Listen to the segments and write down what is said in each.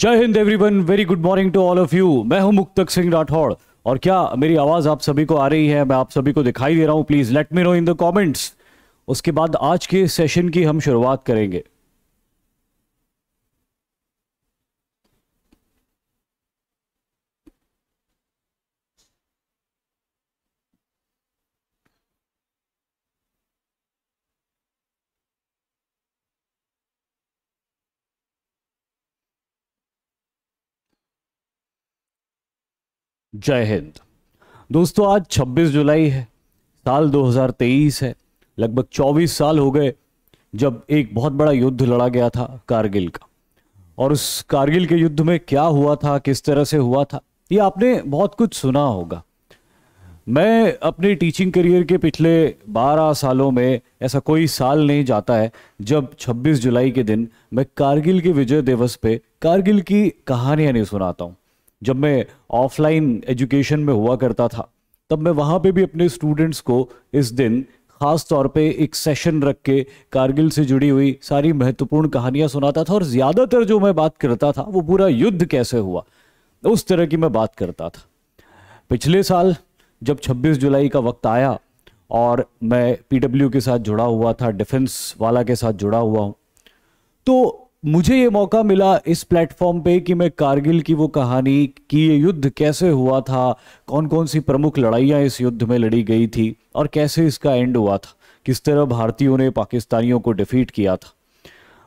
जय हिंद everyone very good morning to all of you मैं हूं मुक्तक सिंह राठौड़ और क्या मेरी आवाज आप सभी को आ रही है मैं आप सभी को दिखाई दे रहा हूं please let me know in the comments उसके बाद आज के सेशन की हम शुरुआत करेंगे जय हिंद दोस्तों आज 26 जुलाई है साल 2023 है लगभग 24 साल हो गए जब एक बहुत बड़ा युद्ध लड़ा गया था कारगिल का और उस कारगिल के युद्ध में क्या हुआ था किस तरह से हुआ था ये आपने बहुत कुछ सुना होगा मैं अपने टीचिंग करियर के पिछले 12 सालों में ऐसा कोई साल नहीं जाता है जब 26 जुलाई के दिन मैं कारगिल के विजय दिवस पे कारगिल की कहानियां नहीं सुनाता हूँ जब मैं ऑफलाइन एजुकेशन में हुआ करता था तब मैं वहाँ पे भी अपने स्टूडेंट्स को इस दिन ख़ास तौर पे एक सेशन रख के कारगिल से जुड़ी हुई सारी महत्वपूर्ण कहानियाँ सुनाता था और ज़्यादातर जो मैं बात करता था वो पूरा युद्ध कैसे हुआ उस तरह की मैं बात करता था पिछले साल जब 26 जुलाई का वक्त आया और मैं पीडब्ल्यू के साथ जुड़ा हुआ था डिफेंस वाला के साथ जुड़ा हुआ हूँ तो मुझे ये मौका मिला इस प्लेटफॉर्म पे कि मैं कारगिल की वो कहानी कि ये युद्ध कैसे हुआ था कौन कौन सी प्रमुख लड़ाइयाँ इस युद्ध में लड़ी गई थी और कैसे इसका एंड हुआ था किस तरह भारतीयों ने पाकिस्तानियों को डिफीट किया था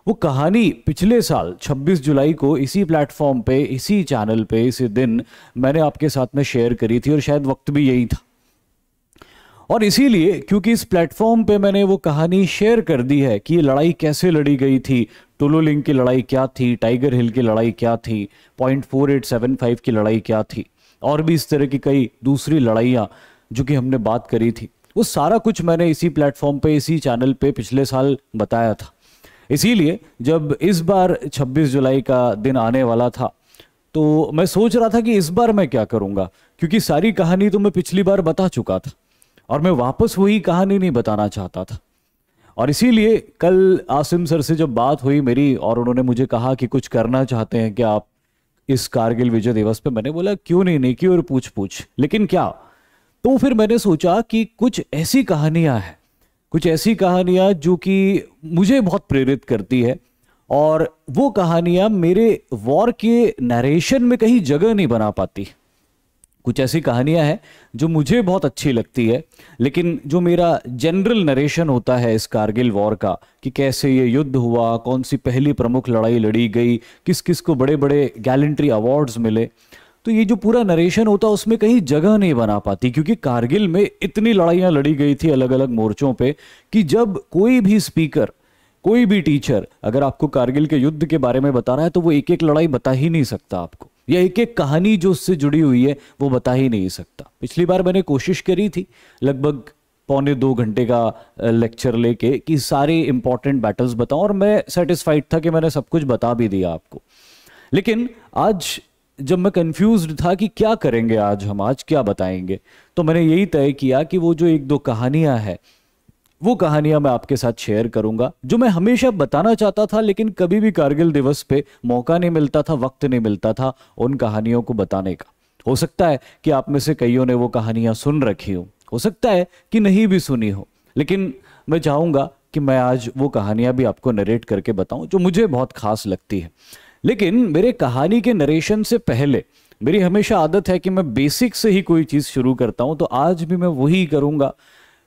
वो कहानी पिछले साल 26 जुलाई को इसी प्लेटफॉर्म पे इसी चैनल पे इसी दिन मैंने आपके साथ में शेयर करी थी और शायद वक्त भी यही था और इसीलिए क्योंकि इस प्लेटफॉर्म पे मैंने वो कहानी शेयर कर दी है कि ये लड़ाई कैसे लड़ी गई थी टुलू लिंक की लड़ाई क्या थी टाइगर हिल की लड़ाई क्या थी point four eight seven five की लड़ाई क्या थी और भी इस तरह की कई दूसरी लड़ाइयाँ जो कि हमने बात करी थी वो सारा कुछ मैंने इसी प्लेटफॉर्म पे इसी चैनल पे पिछले साल बताया था इसीलिए जब इस बार 26 जुलाई का दिन आने वाला था तो मैं सोच रहा था कि इस बार मैं क्या करूँगा क्योंकि सारी कहानी तो मैं पिछली बार बता चुका था और मैं वापस वही कहानी नहीं बताना चाहता था और इसीलिए कल आसिम सर से जब बात हुई मेरी और उन्होंने मुझे कहा कि कुछ करना चाहते हैं क्या आप इस कारगिल विजय दिवस पे मैंने बोला क्यों नहीं नहीं क्यों और पूछ पूछ लेकिन क्या तो फिर मैंने सोचा कि कुछ ऐसी कहानियां हैं कुछ ऐसी कहानियां जो कि मुझे बहुत प्रेरित करती है और वो कहानियां मेरे वॉर के नरेशन में कहीं जगह नहीं बना पाती कुछ ऐसी कहानियां हैं जो मुझे बहुत अच्छी लगती है लेकिन जो मेरा जनरल नरेशन होता है इस कारगिल वॉर का कि कैसे ये युद्ध हुआ कौन सी पहली प्रमुख लड़ाई लड़ी गई किस किस को बड़े बड़े गैलेंट्री अवार्ड्स मिले तो ये जो पूरा नरेशन होता है उसमें कहीं जगह नहीं बना पाती क्योंकि कारगिल में इतनी लड़ाइयाँ लड़ी गई थी अलग अलग मोर्चों पर कि जब कोई भी स्पीकर कोई भी टीचर अगर आपको कारगिल के युद्ध के बारे में बता रहा है तो वो एक एक लड़ाई बता ही नहीं सकता आपको या एक एक कहानी जो उससे जुड़ी हुई है वो बता ही नहीं सकता पिछली बार मैंने कोशिश करी थी लगभग पौने दो घंटे का लेक्चर लेके कि सारे इंपॉर्टेंट बैटल्स बताऊं और मैं सेटिस्फाइड था कि मैंने सब कुछ बता भी दिया आपको लेकिन आज जब मैं कंफ्यूज था कि क्या करेंगे आज हम आज क्या बताएंगे तो मैंने यही तय किया कि वो जो एक दो कहानियां हैं वो कहानियां मैं आपके साथ शेयर करूंगा जो मैं हमेशा बताना चाहता था लेकिन कभी भी कारगिल दिवस पे मौका नहीं मिलता था वक्त नहीं मिलता था उन कहानियों को बताने का हो सकता है कि आप में से कईयों ने वो कहानियां सुन रखी हो हो सकता है कि नहीं भी सुनी हो लेकिन मैं चाहूंगा कि मैं आज वो कहानियां भी आपको नरेट करके बताऊं जो मुझे बहुत खास लगती है लेकिन मेरे कहानी के नरेशन से पहले मेरी हमेशा आदत है कि मैं बेसिक से ही कोई चीज़ शुरू करता हूँ तो आज भी मैं वही करूंगा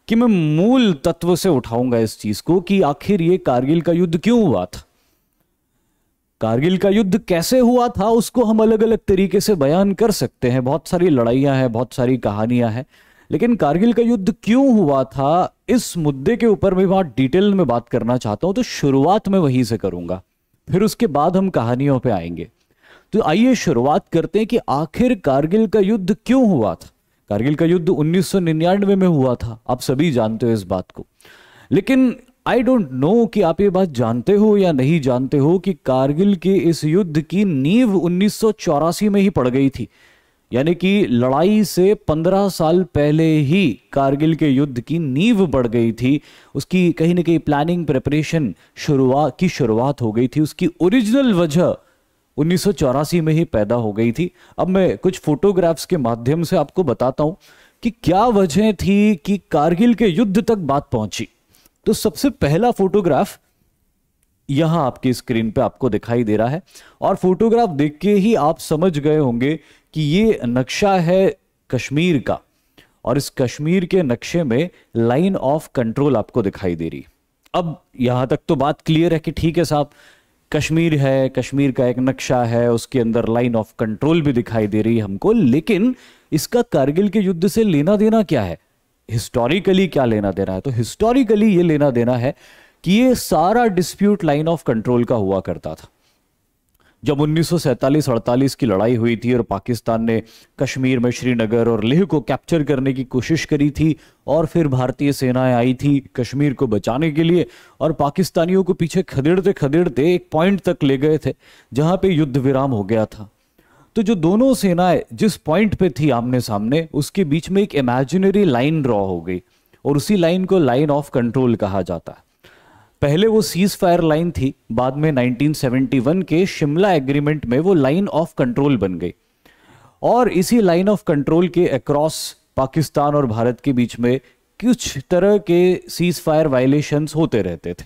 कि मैं मूल तत्व से उठाऊंगा इस चीज को कि आखिर ये कारगिल का युद्ध क्यों हुआ था कारगिल का युद्ध कैसे हुआ था उसको हम अलग अलग तरीके से बयान कर सकते हैं बहुत सारी लड़ाइयां हैं बहुत सारी कहानियां हैं लेकिन कारगिल का युद्ध क्यों हुआ था इस मुद्दे के ऊपर मैं बहुत डिटेल में बात करना चाहता हूं तो शुरुआत में वहीं से करूंगा फिर उसके बाद हम कहानियों पर आएंगे तो आइए शुरुआत करते हैं कि आखिर कारगिल का युद्ध क्यों हुआ था कारगिल का युद्ध 1999 में हुआ था आप सभी जानते हो इस बात को लेकिन आई डोंट नो कि आप ये बात जानते हो या नहीं जानते हो कि कारगिल के इस युद्ध की नींव उन्नीस में ही पड़ गई थी यानी कि लड़ाई से 15 साल पहले ही कारगिल के युद्ध की नींव बढ़ गई थी उसकी कहीं ना कहीं प्लानिंग प्रिपरेशन शुरुआत की शुरुआत हो गई थी उसकी ओरिजिनल वजह उन्नीस में ही पैदा हो गई थी अब मैं कुछ फोटोग्राफ्स के माध्यम से आपको बताता हूं कि क्या वजह थी कि कारगिल के युद्ध तक बात पहुंची तो सबसे पहला फोटोग्राफ यहां आपकी स्क्रीन पे आपको दिखाई दे रहा है और फोटोग्राफ देख के ही आप समझ गए होंगे कि ये नक्शा है कश्मीर का और इस कश्मीर के नक्शे में लाइन ऑफ कंट्रोल आपको दिखाई दे रही अब यहां तक तो बात क्लियर है कि ठीक है साहब कश्मीर है कश्मीर का एक नक्शा है उसके अंदर लाइन ऑफ कंट्रोल भी दिखाई दे रही है हमको लेकिन इसका कारगिल के युद्ध से लेना देना क्या है हिस्टोरिकली क्या लेना देना है तो हिस्टोरिकली ये लेना देना है कि ये सारा डिस्प्यूट लाइन ऑफ कंट्रोल का हुआ करता था जब उन्नीस सौ अड़तालीस की लड़ाई हुई थी और पाकिस्तान ने कश्मीर में श्रीनगर और लेह को कैप्चर करने की कोशिश करी थी और फिर भारतीय सेनाएं आई थी कश्मीर को बचाने के लिए और पाकिस्तानियों को पीछे खदेड़ते खदेड़ते एक पॉइंट तक ले गए थे जहां पे युद्ध विराम हो गया था तो जो दोनों सेनाएं जिस पॉइंट पे थी आमने सामने उसके बीच में एक इमेजिनरी लाइन ड्रॉ हो गई और उसी लाइन को लाइन ऑफ कंट्रोल कहा जाता है पहले वो सीज फायर लाइन थी बाद में 1971 के शिमला एग्रीमेंट में वो लाइन ऑफ कंट्रोल बन गई और इसी लाइन ऑफ कंट्रोल के अक्रॉस पाकिस्तान और भारत के बीच में कुछ तरह के सीज फायर वायलेशंस होते रहते थे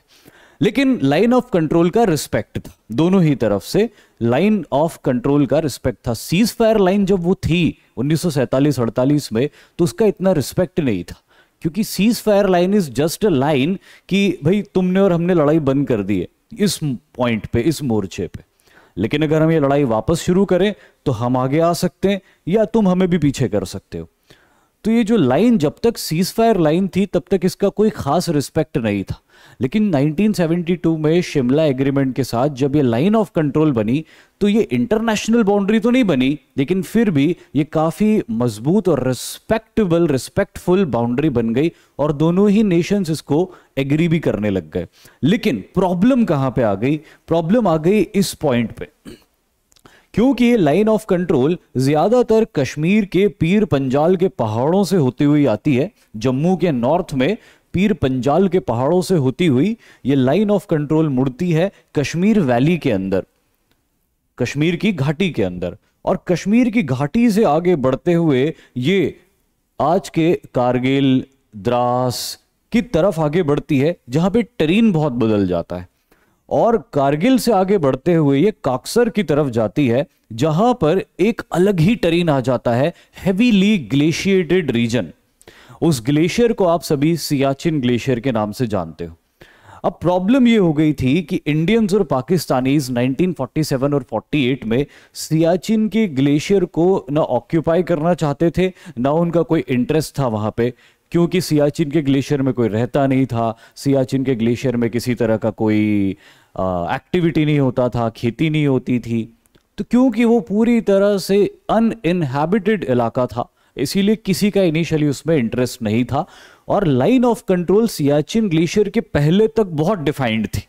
लेकिन लाइन ऑफ कंट्रोल का रिस्पेक्ट था दोनों ही तरफ से लाइन ऑफ कंट्रोल का रिस्पेक्ट था सीज फायर लाइन जब वो थी उन्नीस सौ में तो उसका इतना रिस्पेक्ट नहीं था क्योंकि cease fire line is just a line कि भाई तुमने और हमने लड़ाई बंद कर दी है इस पॉइंट पे इस मोर्चे पे लेकिन अगर हम ये लड़ाई वापस शुरू करें तो हम आगे आ सकते हैं या तुम हमें भी पीछे कर सकते हो तो ये जो लाइन जब तक सीज फायर लाइन थी तब तक इसका कोई खास रिस्पेक्ट नहीं था लेकिन 1972 में शिमला एग्रीमेंट के साथ जब ये लाइन ऑफ कंट्रोल बनी तो ये इंटरनेशनल बाउंड्री तो नहीं बनी लेकिन फिर भी ये काफ़ी मजबूत और रिस्पेक्टेबल रिस्पेक्टफुल बाउंड्री बन गई और दोनों ही नेशंस इसको एग्री भी करने लग गए लेकिन प्रॉब्लम कहां पे आ गई प्रॉब्लम आ गई इस पॉइंट पे क्योंकि लाइन ऑफ कंट्रोल ज्यादातर कश्मीर के पीर पंजाल के पहाड़ों से होती हुई आती है जम्मू के नॉर्थ में पीर पंजाल के पहाड़ों से होती हुई ये लाइन ऑफ कंट्रोल मुड़ती है कश्मीर वैली के अंदर कश्मीर की घाटी के अंदर और कश्मीर की घाटी से आगे बढ़ते हुए ये आज के कारगिल द्रास की तरफ आगे बढ़ती है जहां पे टरीन बहुत बदल जाता है और कारगिल से आगे बढ़ते हुए ये काक्सर की तरफ जाती है जहां पर एक अलग ही टरीन आ जाता है हैवीली ग्लेशिएटेड रीजन उस ग्लेशियर को आप सभी सियाचिन ग्लेशियर के नाम से जानते हो अब प्रॉब्लम ये हो गई थी कि इंडियंस और पाकिस्तानीज 1947 और 48 में सियाचिन के ग्लेशियर को ना ऑक्यूपाई करना चाहते थे ना उनका कोई इंटरेस्ट था वहाँ पे क्योंकि सियाचिन के ग्लेशियर में कोई रहता नहीं था सियाचिन के ग्लेशियर में किसी तरह का कोई एक्टिविटी नहीं होता था खेती नहीं होती थी तो क्योंकि वो पूरी तरह से इनहेबिटेड इलाका था इसीलिए किसी का इनिशियली उसमें इंटरेस्ट नहीं था और line of control Siachen glacier के पहले तक बहुत डिफाइंड थी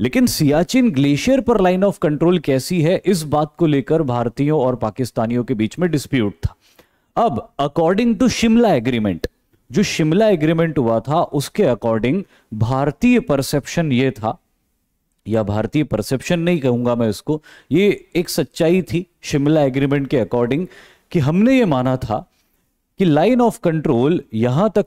लेकिन सियाचिन ग्लेशियर पर लाइन ऑफ कंट्रोल कैसी है इस बात को लेकर भारतीयों और पाकिस्तानियों के बीच में डिस्प्यूट था अब अकॉर्डिंग टू शिमला एग्रीमेंट जो शिमला एग्रीमेंट हुआ था उसके अकॉर्डिंग भारतीय परसेप्शन यह था या भारतीय परसेप्शन नहीं कहूंगा मैं इसको ये एक सच्चाई थी शिमला एग्रीमेंट के अकॉर्डिंग कि हमने ये माना था कि लाइन ऑफ कंट्रोल यहां तक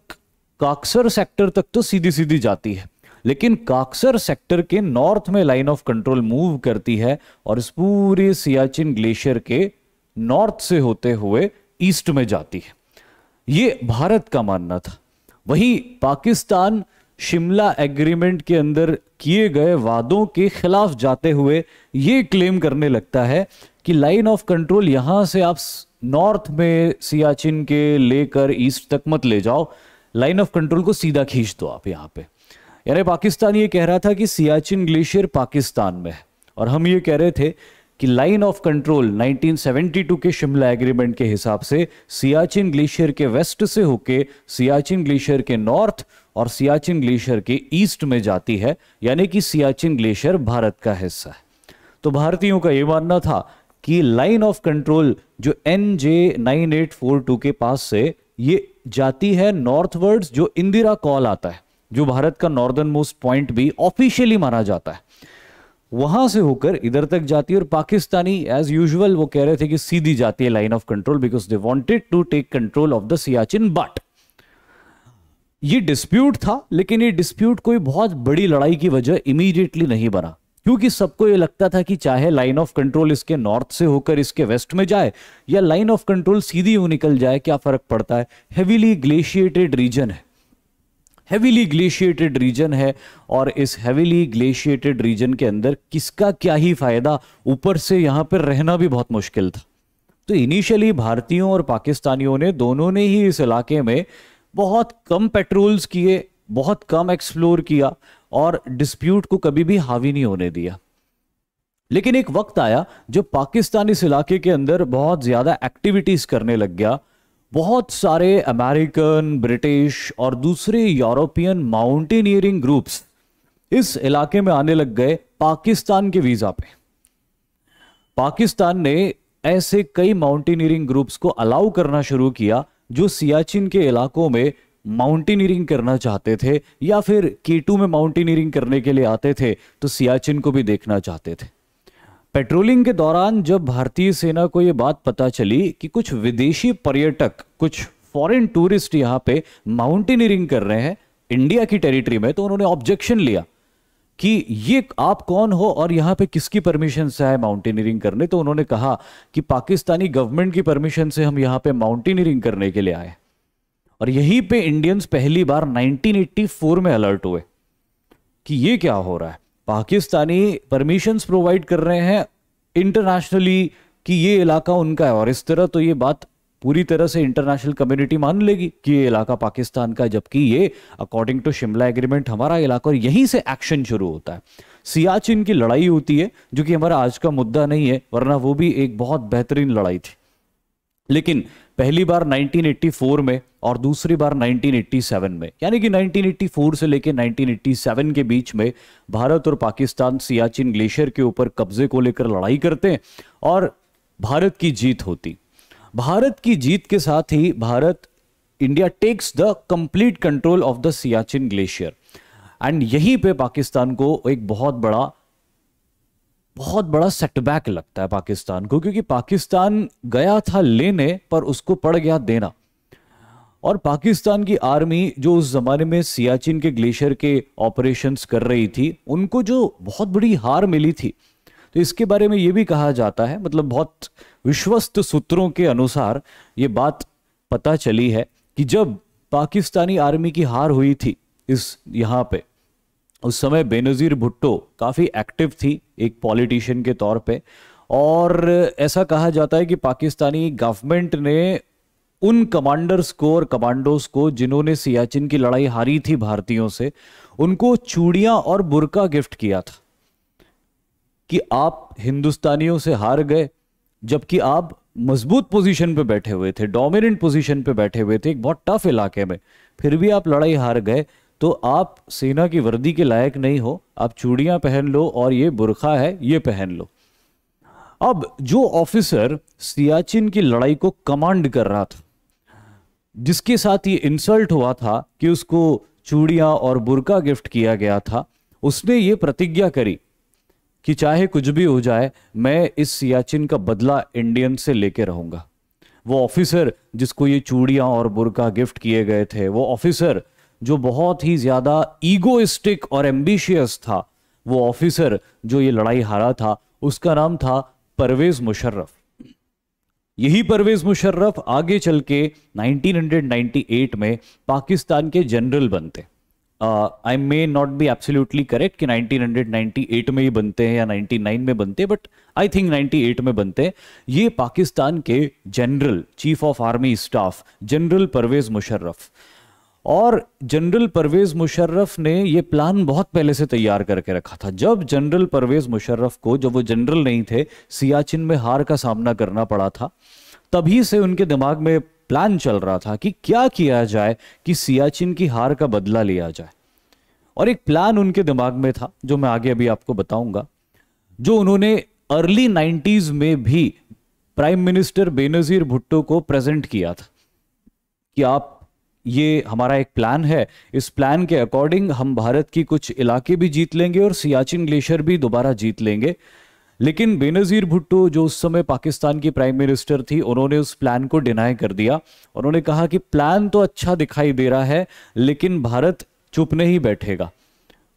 काक्सर सेक्टर तक तो सीधी सीधी जाती है लेकिन काक्सर सेक्टर के नॉर्थ में लाइन ऑफ कंट्रोल मूव करती है और इस पूरे सियाचिन ग्लेशियर के नॉर्थ से होते हुए ईस्ट में जाती है ये भारत का मानना था वही पाकिस्तान शिमला एग्रीमेंट के अंदर किए गए वादों के खिलाफ जाते हुए ये क्लेम करने लगता है कि लाइन ऑफ कंट्रोल यहां से आप नॉर्थ में सियाचिन के लेकर ईस्ट तक मत ले जाओ लाइन ऑफ कंट्रोल को सीधा खींच दो आप यहाँ पे यानी पाकिस्तान ये कह रहा था कि सियाचिन ग्लेशियर पाकिस्तान में है और हम ये कह रहे थे कि लाइन ऑफ कंट्रोल 1972 के शिमला एग्रीमेंट के हिसाब से सियाचिन ग्लेशियर के वेस्ट से होके सियाचिन ग्लेशियर के नॉर्थ और सियाचिन ग्लेशियर के ईस्ट में जाती है यानी कि सियाचिन ग्लेशियर भारत का हिस्सा है तो भारतीयों का यह मानना था कि लाइन ऑफ कंट्रोल जो N J nine eight four two के पास से ये जाती है नॉर्थवर्ड्स जो इंदिरा कॉल आता है जो भारत का नॉर्दर्न मोस्ट पॉइंट भी ऑफिशियली माना जाता है वहां से होकर इधर तक जाती है और पाकिस्तानी एज यूजुअल वो कह रहे थे कि सीधी जाती है line of control because they wanted to take control of the Siachen but ये डिस्प्यूट था लेकिन ये डिस्प्यूट कोई बहुत बड़ी लड़ाई की वजह इमीडिएटली नहीं बना क्योंकि सबको ये लगता था कि चाहे लाइन ऑफ कंट्रोल इसके नॉर्थ से होकर इसके वेस्ट में जाए या लाइन ऑफ कंट्रोल सीधी यूं निकल जाए क्या फर्क पड़ता है हेविली ग्लेशिएटेड रीजन है हैवीली ग्लेशिएटेड रीजन है और इस हैवीली ग्लेशिएटेड रीजन के अंदर किसका क्या ही फायदा ऊपर से यहाँ पर रहना भी बहुत मुश्किल था तो इनिशियली भारतीयों और पाकिस्तानियों ने दोनों ने ही इस इलाके में बहुत कम पेट्रोल्स किए बहुत कम एक्सप्लोर किया और डिस्प्यूट को कभी भी हावी नहीं होने दिया लेकिन एक वक्त आया जब पाकिस्तान इस इलाके के अंदर बहुत ज्यादा एक्टिविटीज करने लग गया बहुत सारे अमेरिकन ब्रिटिश और दूसरे यूरोपियन माउंटेनियरिंग ग्रुप्स इस इलाके में आने लग गए पाकिस्तान के वीज़ा पे पाकिस्तान ने ऐसे कई माउंटेनियरिंग ग्रुप्स को अलाउ करना शुरू किया जो सियाचिन के इलाकों में माउंटेनियरिंग करना चाहते थे या फिर केटू में माउंटेनियरिंग करने के लिए आते थे तो सियाचिन को भी देखना चाहते थे पेट्रोलिंग के दौरान जब भारतीय सेना को यह बात पता चली कि कुछ विदेशी पर्यटक कुछ फॉरेन टूरिस्ट यहां पे माउंटेनियरिंग कर रहे हैं इंडिया की टेरिटरी में तो उन्होंने ऑब्जेक्शन लिया कि ये आप कौन हो और यहां पे किसकी परमिशन से आए माउंटेनियरिंग करने तो उन्होंने कहा कि पाकिस्तानी गवर्नमेंट की परमिशन से हम यहां पे माउंटेनियरिंग करने के लिए आए और यहीं पे इंडियंस पहली बार 1984 में अलर्ट हुए कि ये क्या हो रहा है पाकिस्तानी परमिशंस प्रोवाइड कर रहे हैं इंटरनेशनली कि ये इलाका उनका है और इस तरह तो ये बात पूरी तरह से इंटरनेशनल कम्युनिटी मान लेगी कि ये इलाका पाकिस्तान का जबकि ये अकॉर्डिंग टू शिमला एग्रीमेंट हमारा इलाका और यहीं से एक्शन शुरू होता है सियाचिन की लड़ाई होती है जो कि हमारा आज का मुद्दा नहीं है वरना वो भी एक बहुत बेहतरीन लड़ाई थी लेकिन पहली बार 1984 में और दूसरी बार 1987 में यानी कि 1984 से लेकर 1987 के बीच में भारत और पाकिस्तान सियाचिन ग्लेशियर के ऊपर कब्जे को लेकर लड़ाई करते हैं और भारत की जीत होती भारत की जीत के साथ ही Bharat India takes the complete control of the Siachen glacier and यहीं पे पाकिस्तान को एक बहुत बड़ा बहुत बड़ा सेटबैक लगता है पाकिस्तान को क्योंकि पाकिस्तान गया था लेने पर उसको पड़ गया देना और पाकिस्तान की आर्मी जो उस ज़माने में सियाचिन के ग्लेशियर के ऑपरेशंस कर रही थी उनको जो बहुत बड़ी हार मिली थी तो इसके बारे में ये भी कहा जाता है मतलब बहुत विश्वस्त सूत्रों के अनुसार ये बात पता चली है कि जब पाकिस्तानी आर्मी की हार हुई थी इस यहाँ पे उस समय बेनज़ीर भुट्टो काफ़ी एक्टिव थी एक पॉलिटिशियन के तौर पे और ऐसा कहा जाता है कि पाकिस्तानी गवर्नमेंट ने उन कमांडर्स को और कमांडोस को जिन्होंने सियाचिन की लड़ाई हारी थी भारतीयों से उनको चूड़ियां और बुरका गिफ्ट किया था कि आप हिंदुस्तानियों से हार गए जबकि आप मजबूत पोजीशन पे बैठे हुए थे डोमिनेंट पोजीशन पे बैठे हुए थे एक बहुत टफ इलाके में फिर भी आप लड़ाई हार गए तो आप सेना की वर्दी के लायक नहीं हो आप चूड़ियां पहन लो और ये बुरखा है ये पहन लो अब जो ऑफिसर सियाचिन की लड़ाई को कमांड कर रहा था जिसके साथ ये इंसल्ट हुआ था कि उसको चूड़ियां और बुरका गिफ्ट किया गया था उसने ये प्रतिज्ञा करी कि चाहे कुछ भी हो जाए मैं इस सियाचिन का बदला इंडियन से लेके रहूंगा वो ऑफिसर जिसको ये चूड़ियां और बुरका गिफ्ट किए गए थे वो ऑफिसर जो बहुत ही ज़्यादा ईगोइस्टिक और एम्बिशियस था वो ऑफिसर जो ये लड़ाई हारा था उसका नाम था परवेज़ मुशर्रफ यही परवेज़ मुशर्रफ आगे चल के 1998 में पाकिस्तान के जनरल बनते I may not be absolutely correct कि 1998 में ही बनते हैं या 99 में बनते बट आई थिंक 98 में बनते हैं ये पाकिस्तान के general chief of army staff general Parvez Musharraf और जनरल परवेज मुशर्रफ ने ये प्लान बहुत पहले से तैयार करके रखा था जब जनरल परवेज मुशर्रफ को जब वो जनरल नहीं थे सियाचिन में हार का सामना करना पड़ा था तभी से उनके दिमाग में प्लान चल रहा था कि क्या किया जाए कि सियाचिन की हार का बदला लिया जाए और एक प्लान उनके दिमाग में था जो मैं आगे अभी आपको बताऊंगा जो उन्होंने अर्ली नाइन्टीज में भी प्राइम मिनिस्टर बेनजीर भुट्टो को प्रेजेंट किया था कि आप ये हमारा एक प्लान है इस प्लान के अकॉर्डिंग हम भारत की कुछ इलाके भी जीत लेंगे और सियाचिन ग्लेशियर भी दोबारा जीत लेंगे लेकिन बेनज़ीर भुट्टो जो उस समय पाकिस्तान की प्राइम मिनिस्टर थी उन्होंने उस प्लान को डिनाई कर दिया उन्होंने कहा कि प्लान तो अच्छा दिखाई दे रहा है लेकिन भारत चुप नहीं बैठेगा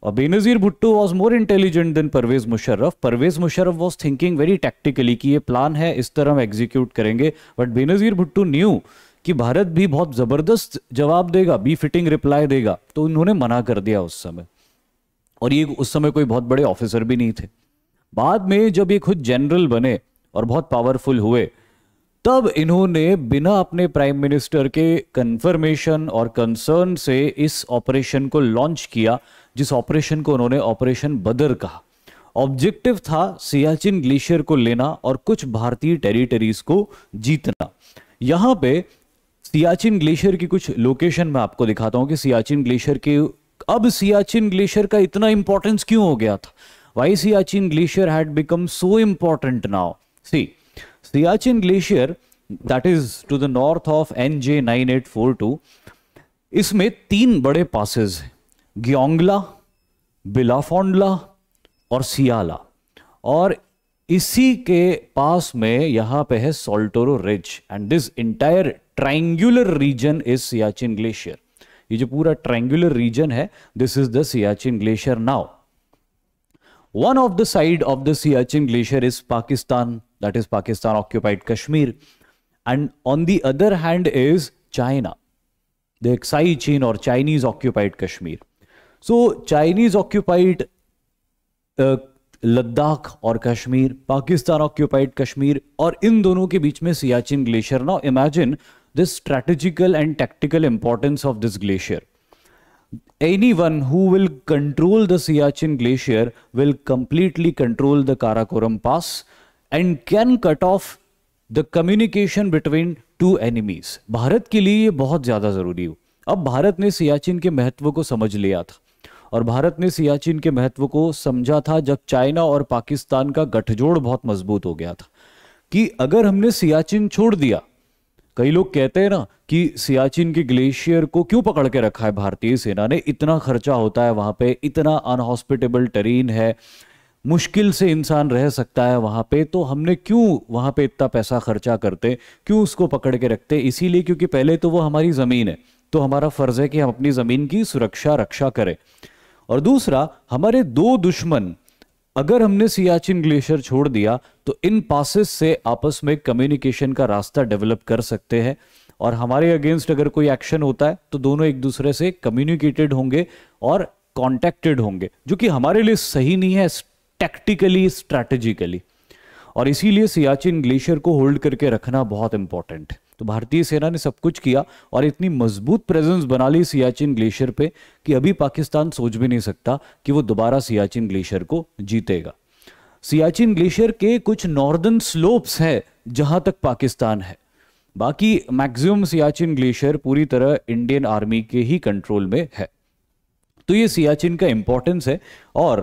और Benazir Bhutto was more intelligent than Parvez Musharraf Parvez Musharraf was thinking very tactically कि ये प्लान है इस तरह हम एग्जीक्यूट करेंगे बट बेनज़ीर भुट्टो न्यू कि भारत भी बहुत ज़बरदस्त जवाब देगा बी फिटिंग रिप्लाई देगा तो उन्होंने मना कर दिया उस समय और ये उस समय कोई बहुत बड़े ऑफिसर भी नहीं थे बाद में जब ये खुद जनरल बने और बहुत पावरफुल हुए तब इन्होंने बिना अपने प्राइम मिनिस्टर के कंफर्मेशन और कंसर्न से इस ऑपरेशन को लॉन्च किया जिस ऑपरेशन को उन्होंने ऑपरेशन बदर कहा ऑब्जेक्टिव था सियाचिन ग्लेशियर को लेना और कुछ भारतीय टेरिटरीज को जीतना यहां पे सियाचिन ग्लेशियर की कुछ लोकेशन मैं आपको दिखाता हूं कि सियाचिन ग्लेशियर के अब सियाचिन ग्लेशियर का इतना इंपॉर्टेंस क्यों हो गया था why Siachen glacier had become so important now see Siachen glacier that is to the north of N J nine eight four two इसमें तीन बड़े पासेज है ग्योंगला बिलाफोंडला और सियाला और इसी के पास में यहां पे है Saltoro ridge and this entire triangular region is Siachen glacier ये जो पूरा ट्राइंगुलर रीजन है this is the Siachen glacier now one of the side of the Siachen glacier is Pakistan that is Pakistan occupied Kashmir and on the other hand is China दाई चीन और Chinese occupied Kashmir so Chinese occupied Ladakh और Kashmir Pakistan occupied Kashmir और इन दोनों के बीच में Siachen glacier now imagine this strategical and tactical importance of this glacier. Anyone who will control the Siachen glacier will completely control the Karakoram Pass and can cut off the communication between two enemies. Bharat के लिए ये बहुत ज़्यादा ज़रूरी हो अब भारत ने सियाचिन के महत्व को समझ लिया था और भारत ने सियाचिन के महत्व को समझा था जब चाइना और पाकिस्तान का गठजोड़ बहुत मजबूत हो गया था कि अगर हमने सियाचिन छोड़ दिया कई लोग कहते हैं ना कि सियाचिन के ग्लेशियर को क्यों पकड़ के रखा है भारतीय सेना ने इतना खर्चा होता है वहां पे इतना अनहॉस्पिटेबल टरीन है मुश्किल से इंसान रह सकता है वहां पे तो हमने क्यों वहां पे इतना पैसा खर्चा करते क्यों उसको पकड़ के रखते इसीलिए क्योंकि पहले तो वो हमारी ज़मीन है तो हमारा फ़र्ज़ है कि हम अपनी ज़मीन की सुरक्षा रक्षा करें और दूसरा हमारे दो दुश्मन अगर हमने सियाचिन ग्लेशियर छोड़ दिया तो इन पासिस से आपस में कम्युनिकेशन का रास्ता डेवलप कर सकते हैं और हमारे अगेंस्ट अगर कोई एक्शन होता है तो दोनों एक दूसरे से कम्युनिकेटेड होंगे और कॉन्टेक्टेड होंगे जो कि हमारे लिए सही नहीं है टैक्टिकली स्ट्रैटेजिकली और इसीलिए सियाचिन ग्लेशियर को होल्ड करके रखना बहुत इंपॉर्टेंट है तो भारतीय सेना ने सब कुछ किया और इतनी मजबूत प्रेजेंस बना ली सियाचिन ग्लेशियर पे कि अभी पाकिस्तान सोच भी नहीं सकता कि वो दोबारा सियाचिन ग्लेशियर को जीतेगा सियाचिन ग्लेशियर के कुछ नॉर्दर्न स्लोप्स हैं जहां तक पाकिस्तान है बाकी मैक्सिमम सियाचिन ग्लेशियर पूरी तरह इंडियन आर्मी के ही कंट्रोल में है तो ये सियाचिन का इंपॉर्टेंस है और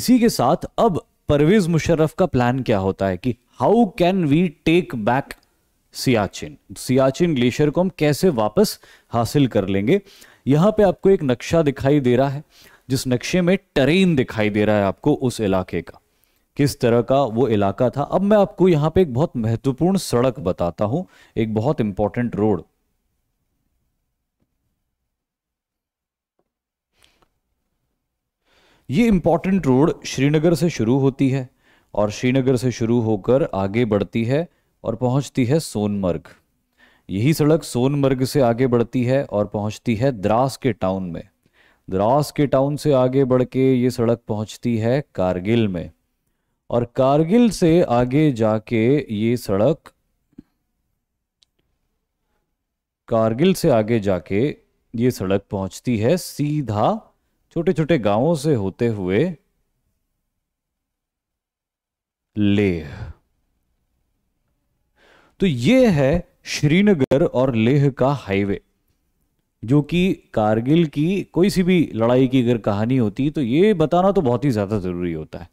इसी के साथ अब परवेज मुशर्रफ का प्लान क्या होता है कि how can we take back Siachen Siachen glacier को हम कैसे वापस हासिल कर लेंगे यहां पे आपको एक नक्शा दिखाई दे रहा है जिस नक्शे में टरेन दिखाई दे रहा है आपको उस इलाके का किस तरह का वो इलाका था अब मैं आपको यहां पे एक बहुत महत्वपूर्ण सड़क बताता हूं एक बहुत इंपॉर्टेंट रोड ये इंपॉर्टेंट रोड श्रीनगर से शुरू होती है और श्रीनगर से शुरू होकर आगे बढ़ती है और पहुंचती है सोनमर्ग यही सड़क सोनमर्ग से आगे बढ़ती है और पहुंचती है द्रास के टाउन में द्रास के टाउन से आगे बढ़ के ये सड़क पहुंचती है कारगिल में और कारगिल से आगे जाके ये सड़क कारगिल से आगे जाके ये सड़क पहुंचती है सीधा छोटे छोटे गांवों से होते हुए लेह तो ये है श्रीनगर और लेह का हाईवे जो कि कारगिल की कोई सी भी लड़ाई की अगर कहानी होती तो ये बताना तो बहुत ही ज़्यादा ज़रूरी होता है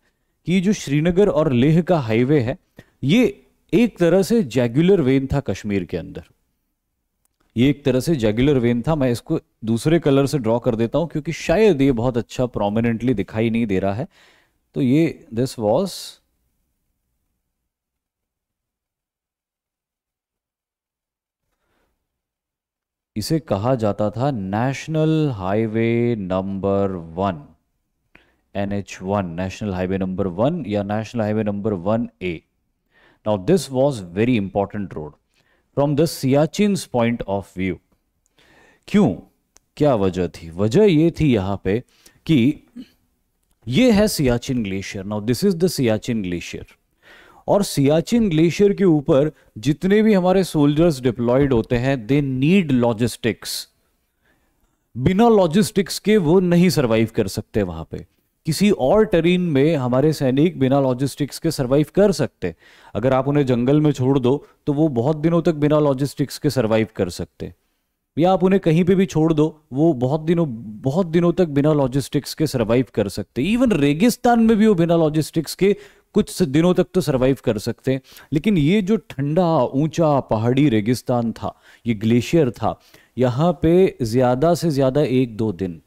कि जो श्रीनगर और लेह का हाईवे है ये एक तरह से जैगुलर वेन था कश्मीर के अंदर ये एक तरह से जैगुलर वेन था मैं इसको दूसरे कलर से ड्रॉ कर देता हूं क्योंकि शायद ये बहुत अच्छा प्रोमिनेंटली दिखाई नहीं दे रहा है तो ये दिस वॉज इसे कहा जाता था national highway number one N H one national highway number one या national highway number one A now this was very important road from the Siachen point of view क्यों क्या वजह थी वजह यह थी यहां पे कि यह है Siachen glacier now this is the Siachen glacier और सियाचिन ग्लेशियर के ऊपर जितने भी हमारे सोल्जर्स डिप्लॉयड होते हैं दे नीड लॉजिस्टिक्स बिना लॉजिस्टिक्स के वो नहीं सरवाइव कर सकते वहां पे किसी और टेरिन में हमारे सैनिक बिना लॉजिस्टिक्स के सरवाइव कर सकते अगर आप उन्हें जंगल में छोड़ दो तो वो बहुत दिनों तक बिना लॉजिस्टिक्स के सरवाइव कर सकते या आप उन्हें कहीं पे भी छोड़ दो वो बहुत दिनों बहुत दिनों तक बिना लॉजिस्टिक्स के सरवाइव कर सकते इवन रेगिस्तान में भी वो बिना लॉजिस्टिक्स के कुछ दिनों तक तो सरवाइव कर सकते हैं लेकिन ये जो ठंडा ऊंचा पहाड़ी रेगिस्तान था ये ग्लेशियर था यहाँ पे ज़्यादा से ज़्यादा एक दो दिन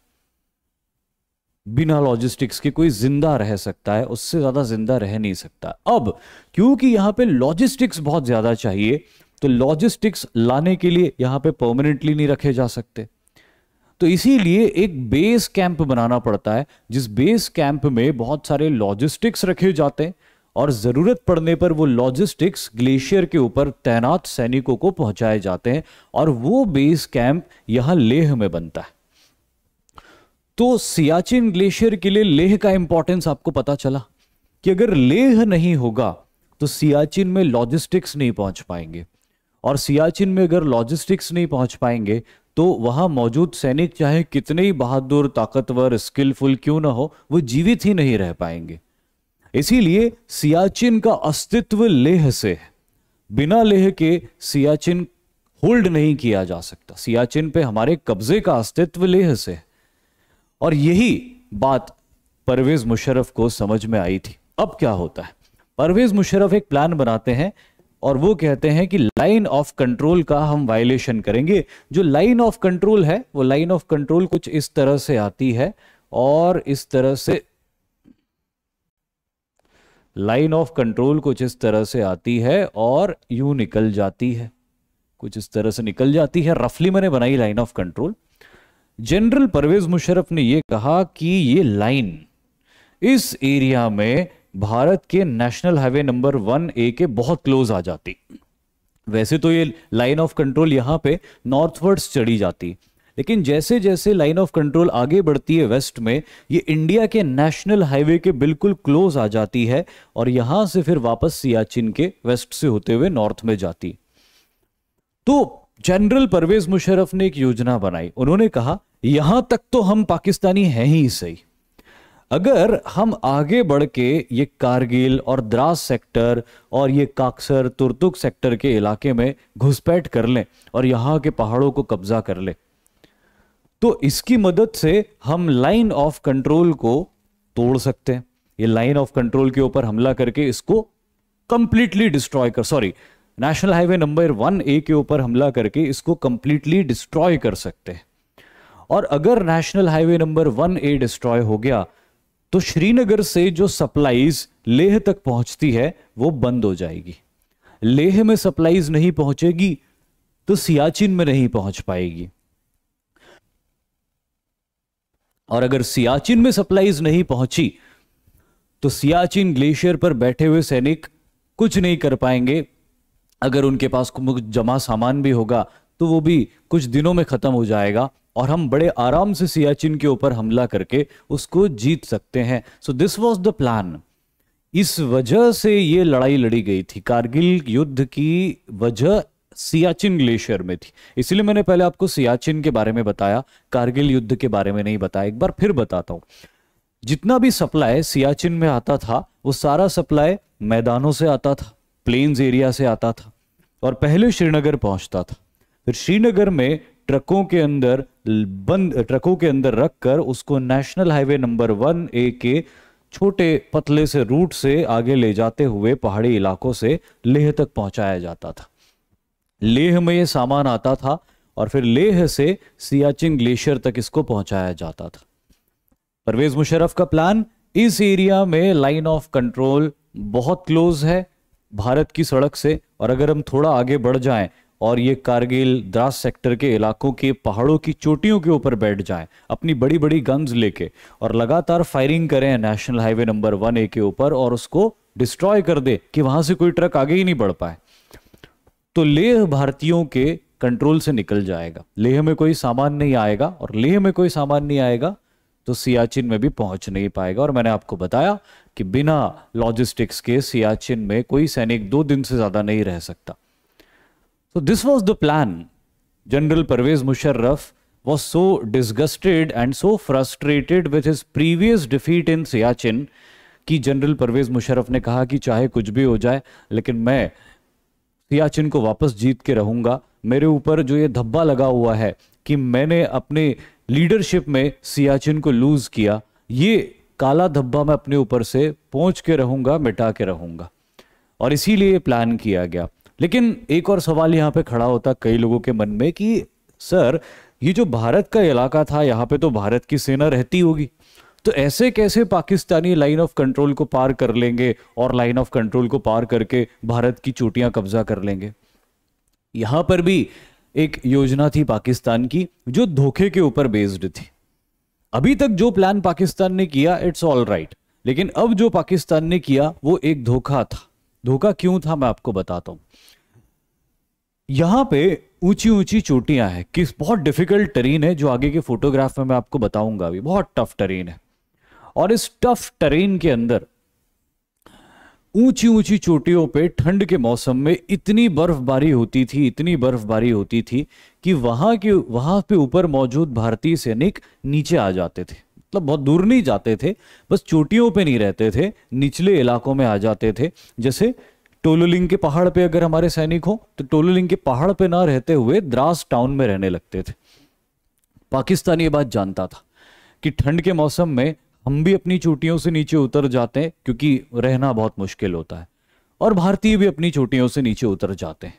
बिना लॉजिस्टिक्स के कोई जिंदा रह सकता है उससे ज़्यादा जिंदा रह नहीं सकता अब क्योंकि यहाँ पे लॉजिस्टिक्स बहुत ज़्यादा चाहिए तो लॉजिस्टिक्स लाने के लिए यहाँ पे परमानेंटली नहीं रखे जा सकते तो इसीलिए एक बेस कैंप बनाना पड़ता है जिस बेस कैंप में बहुत सारे लॉजिस्टिक्स रखे जाते हैं और ज़रूरत पड़ने पर वो लॉजिस्टिक्स ग्लेशियर के ऊपर तैनात सैनिकों को पहुंचाए जाते हैं और वो बेस कैंप यहां लेह में बनता है तो सियाचिन ग्लेशियर के लिए लेह का इंपॉर्टेंस आपको पता चला कि अगर लेह नहीं होगा तो सियाचिन में लॉजिस्टिक्स नहीं पहुंच पाएंगे और सियाचिन में अगर लॉजिस्टिक्स नहीं पहुंच पाएंगे तो वहां मौजूद सैनिक चाहे कितने ही बहादुर ताकतवर स्किलफुल क्यों ना हो वो जीवित ही नहीं रह पाएंगे इसीलिए सियाचिन का अस्तित्व लेह से है बिना लेह के सियाचिन होल्ड नहीं किया जा सकता सियाचिन पे हमारे कब्जे का अस्तित्व लेह से है और यही बात परवेज मुशर्रफ को समझ में आई थी अब क्या होता है परवेज मुशर्रफ एक प्लान बनाते हैं और वो कहते हैं कि लाइन ऑफ कंट्रोल का हम वायलेशन करेंगे जो लाइन ऑफ कंट्रोल है वो लाइन ऑफ कंट्रोल कुछ इस तरह से आती है और इस तरह से लाइन ऑफ कंट्रोल कुछ इस तरह से आती है और यू निकल जाती है कुछ इस तरह से निकल जाती है रफली मैंने बनाई line of control general Parvez Musharraf ने यह कहा कि ये लाइन इस एरिया में भारत के national highway number one A के बहुत क्लोज आ जाती वैसे तो ये लाइन ऑफ कंट्रोल यहाँ पे नॉर्थवर्ड्स चढ़ी जाती लेकिन जैसे जैसे लाइन ऑफ कंट्रोल आगे बढ़ती है वेस्ट में ये इंडिया के नेशनल हाईवे के बिल्कुल क्लोज आ जाती है और यहां से फिर वापस सियाचिन के वेस्ट से होते हुए नॉर्थ में जाती तो जनरल परवेज मुशरफ ने एक योजना बनाई उन्होंने कहा यहां तक तो हम पाकिस्तानी हैं ही सही अगर हम आगे बढ़ के ये कारगिल और द्रास सेक्टर और ये काक्सर तुर्तुक सेक्टर के इलाके में घुसपैठ कर लें और यहाँ के पहाड़ों को कब्जा कर लें तो इसकी मदद से हम लाइन ऑफ कंट्रोल को तोड़ सकते हैं ये लाइन ऑफ कंट्रोल के ऊपर हमला करके इसको कंप्लीटली डिस्ट्रॉय कर sorry national highway number one A के ऊपर हमला करके इसको कंप्लीटली डिस्ट्रॉय कर सकते हैं और अगर national highway number one A destroy हो गया तो श्रीनगर से जो सप्लाईज लेह तक पहुंचती है वो बंद हो जाएगी लेह में सप्लाईज नहीं पहुंचेगी तो सियाचिन में नहीं पहुंच पाएगी और अगर सियाचिन में सप्लाईज नहीं पहुंची तो सियाचिन ग्लेशियर पर बैठे हुए सैनिक कुछ नहीं कर पाएंगे अगर उनके पास जमा सामान भी होगा तो वो भी कुछ दिनों में खत्म हो जाएगा और हम बड़े आराम से सियाचिन के ऊपर हमला करके उसको जीत सकते हैं so this was the plan इस वजह से ये लड़ाई लड़ी गई थी कारगिल युद्ध की वजह सियाचिन ग्लेशियर में थी इसलिए मैंने पहले आपको सियाचिन के बारे में बताया कारगिल युद्ध के बारे में नहीं बताया एक बार फिर बताता हूं जितना भी सप्लाई सियाचिन में आता था वो सारा सप्लाई मैदानों से आता था प्लेन्स एरिया से आता था और पहले श्रीनगर पहुंचता था फिर श्रीनगर में ट्रकों के अंदर बंद ट्रकों के अंदर रखकर उसको national highway number one A के छोटे पतले से रूट से आगे ले जाते हुए पहाड़ी इलाकों से लेह तक पहुंचाया जाता था लेह में ये सामान आता था और फिर लेह से सियाचिन ग्लेशियर तक इसको पहुंचाया जाता था परवेज मुशर्रफ का प्लान इस एरिया में लाइन ऑफ कंट्रोल बहुत क्लोज है भारत की सड़क से और अगर हम थोड़ा आगे बढ़ जाएं और ये कारगिल द्रास सेक्टर के इलाकों के पहाड़ों की चोटियों के ऊपर बैठ जाए अपनी बड़ी बड़ी गन्स लेके और लगातार फायरिंग करें national highway number one A के ऊपर और उसको डिस्ट्रॉय कर दे कि वहां से कोई ट्रक आगे ही नहीं बढ़ पाए तो लेह भारतीयों के कंट्रोल से निकल जाएगा लेह में कोई सामान नहीं आएगा और लेह में कोई सामान नहीं आएगा तो सियाचिन में भी पहुंच नहीं पाएगा और मैंने आपको बताया कि बिना लॉजिस्टिक्स के सियाचिन में कोई सैनिक दो दिन से ज्यादा नहीं रह सकता So this was the plan. General parvez Musharraf was so disgusted and so frustrated with his previous defeat in Siachen ki general parvez musharraf ne kaha ki chahe kuch bhi ho jaye lekin main Siachen को वापस जीत के रहूंगा मेरे ऊपर जो ये धब्बा लगा हुआ है कि मैंने अपने लीडरशिप में सियाचिन को लूज किया ये काला धब्बा मैं अपने ऊपर से पहुंच के रहूंगा मिटा के रहूंगा और इसीलिए प्लान किया गया लेकिन एक और सवाल यहाँ पे खड़ा होता कई लोगों के मन में कि सर ये जो भारत का इलाका था यहाँ पे तो भारत की सेना रहती होगी तो ऐसे कैसे पाकिस्तानी लाइन ऑफ कंट्रोल को पार कर लेंगे और लाइन ऑफ कंट्रोल को पार करके भारत की चोटियां कब्जा कर लेंगे यहां पर भी एक योजना थी पाकिस्तान की जो धोखे के ऊपर बेस्ड थी अभी तक जो प्लान पाकिस्तान ने किया इट्स ऑल राइट लेकिन अब जो पाकिस्तान ने किया वो एक धोखा था धोखा क्यों था मैं आपको बताता हूं यहां पे ऊंची ऊंची चोटियां हैं किस बहुत डिफिकल्ट टेरेन है जो आगे के फोटोग्राफ में मैं आपको बताऊंगा अभी बहुत टफ टरीन है और इस टफ टेरेन के अंदर ऊंची ऊंची चोटियों पे ठंड के मौसम में इतनी बर्फबारी होती थी इतनी बर्फबारी होती थी कि वहां के वहां पे ऊपर मौजूद भारतीय सैनिक नीचे आ जाते थे मतलब बहुत दूर नहीं जाते थे बस चोटियों पे नहीं रहते थे निचले इलाकों में आ जाते थे जैसे टोलोलिंग के पहाड़ पे अगर हमारे सैनिक हो तो टोलोलिंग के पहाड़ पे ना रहते हुए द्रास टाउन में रहने लगते थे पाकिस्तान ये बात जानता था कि ठंड के मौसम में हम भी अपनी चोटियों से नीचे उतर जाते हैं क्योंकि रहना बहुत मुश्किल होता है और भारतीय भी अपनी चोटियों से नीचे उतर जाते हैं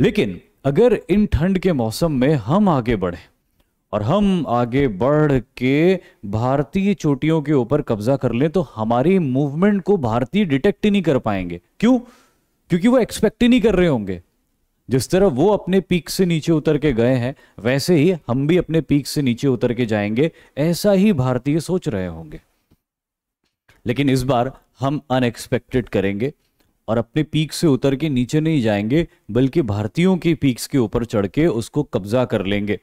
लेकिन अगर इन ठंड के मौसम में हम आगे बढ़े और हम आगे बढ़ के भारतीय चोटियों के ऊपर कब्जा कर लें तो हमारी मूवमेंट को भारतीय डिटेक्ट ही नहीं कर पाएंगे क्यों क्योंकि वो एक्सपेक्ट ही नहीं कर रहे होंगे जिस तरह वो अपने पीक से नीचे उतर के गए हैं वैसे ही हम भी अपने पीक से नीचे उतर के जाएंगे ऐसा ही भारतीय सोच रहे होंगे लेकिन इस बार हम अनएक्सपेक्टेड करेंगे और अपने पीक से उतर के नीचे नहीं जाएंगे बल्कि भारतीयों के पीक्स के ऊपर चढ़ के उसको कब्जा कर लेंगे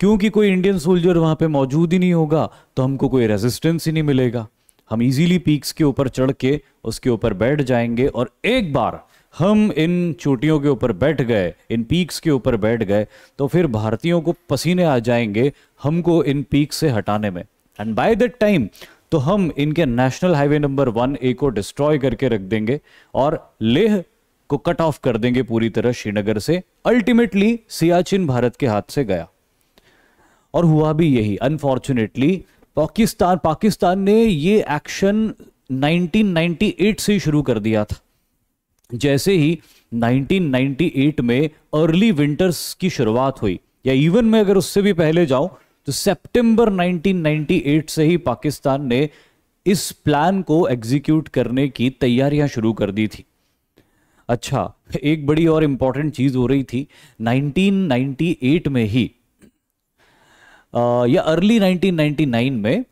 क्योंकि कोई इंडियन सोल्जर वहां पे मौजूद ही नहीं होगा तो हमको कोई रेजिस्टेंस ही नहीं मिलेगा हम इजीली पीक्स के ऊपर चढ़ के उसके ऊपर बैठ जाएंगे और एक बार हम इन चोटियों के ऊपर बैठ गए इन पीक्स के ऊपर बैठ गए तो फिर भारतीयों को पसीने आ जाएंगे हमको इन पीक से हटाने में एंड बाय दैट टाइम तो हम इनके national highway number one A को डिस्ट्रॉय करके रख देंगे और लेह को कट ऑफ कर देंगे पूरी तरह श्रीनगर से अल्टीमेटली सियाचिन भारत के हाथ से गया और हुआ भी यही अनफॉर्चुनेटली पाकिस्तान पाकिस्तान ने ये एक्शन 1998 से ही शुरू कर दिया था जैसे ही 1998 में अर्ली विंटर्स की शुरुआत हुई या इवन मैं अगर उससे भी पहले जाऊं तो सितंबर 1998 से ही पाकिस्तान ने इस प्लान को एग्जीक्यूट करने की तैयारियां शुरू कर दी थी अच्छा एक बड़ी और इंपॉर्टेंट चीज़ हो रही थी 1998 में ही या अर्ली 1999 में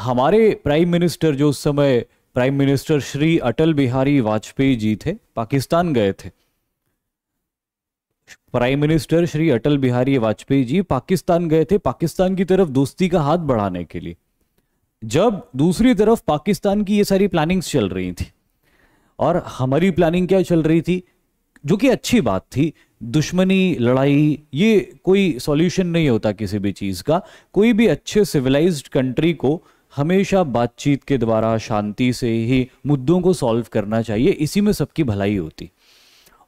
हमारे प्राइम मिनिस्टर जो उस समय प्राइम मिनिस्टर श्री अटल बिहारी वाजपेयी जी थे पाकिस्तान गए थे प्राइम मिनिस्टर श्री अटल बिहारी वाजपेयी जी पाकिस्तान गए थे पाकिस्तान की तरफ दोस्ती का हाथ बढ़ाने के लिए जब दूसरी तरफ पाकिस्तान की ये सारी प्लानिंग्स चल रही थी और हमारी प्लानिंग क्या चल रही थी जो कि अच्छी बात थी दुश्मनी लड़ाई ये कोई सॉल्यूशन नहीं होता किसी भी चीज़ का कोई भी अच्छे सिविलाइज्ड कंट्री को हमेशा बातचीत के द्वारा शांति से ही मुद्दों को सॉल्व करना चाहिए इसी में सबकी भलाई होती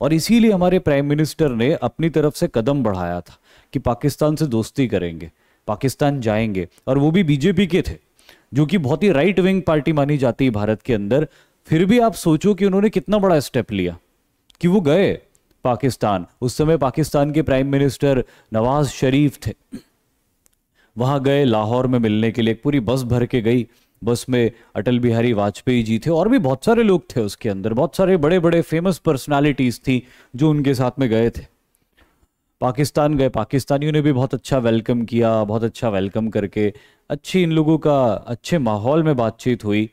और इसीलिए हमारे प्राइम मिनिस्टर ने अपनी तरफ से कदम बढ़ाया था कि पाकिस्तान से दोस्ती करेंगे पाकिस्तान जाएंगे और वो भी बीजेपी के थे जो कि बहुत ही राइट विंग पार्टी मानी जाती है भारत के अंदर फिर भी आप सोचो कि उन्होंने कितना बड़ा स्टेप लिया कि वो गए पाकिस्तान उस समय पाकिस्तान के प्राइम मिनिस्टर नवाज शरीफ थे वहाँ गए लाहौर में मिलने के लिए पूरी बस भर के गई बस में अटल बिहारी वाजपेयी जी थे और भी बहुत सारे लोग थे उसके अंदर बहुत सारे बड़े बड़े फेमस पर्सनालिटीज़ थी जो उनके साथ में गए थे पाकिस्तान गए पाकिस्तानियों ने भी बहुत अच्छा वेलकम किया बहुत अच्छा वेलकम करके अच्छी इन लोगों का अच्छे माहौल में बातचीत हुई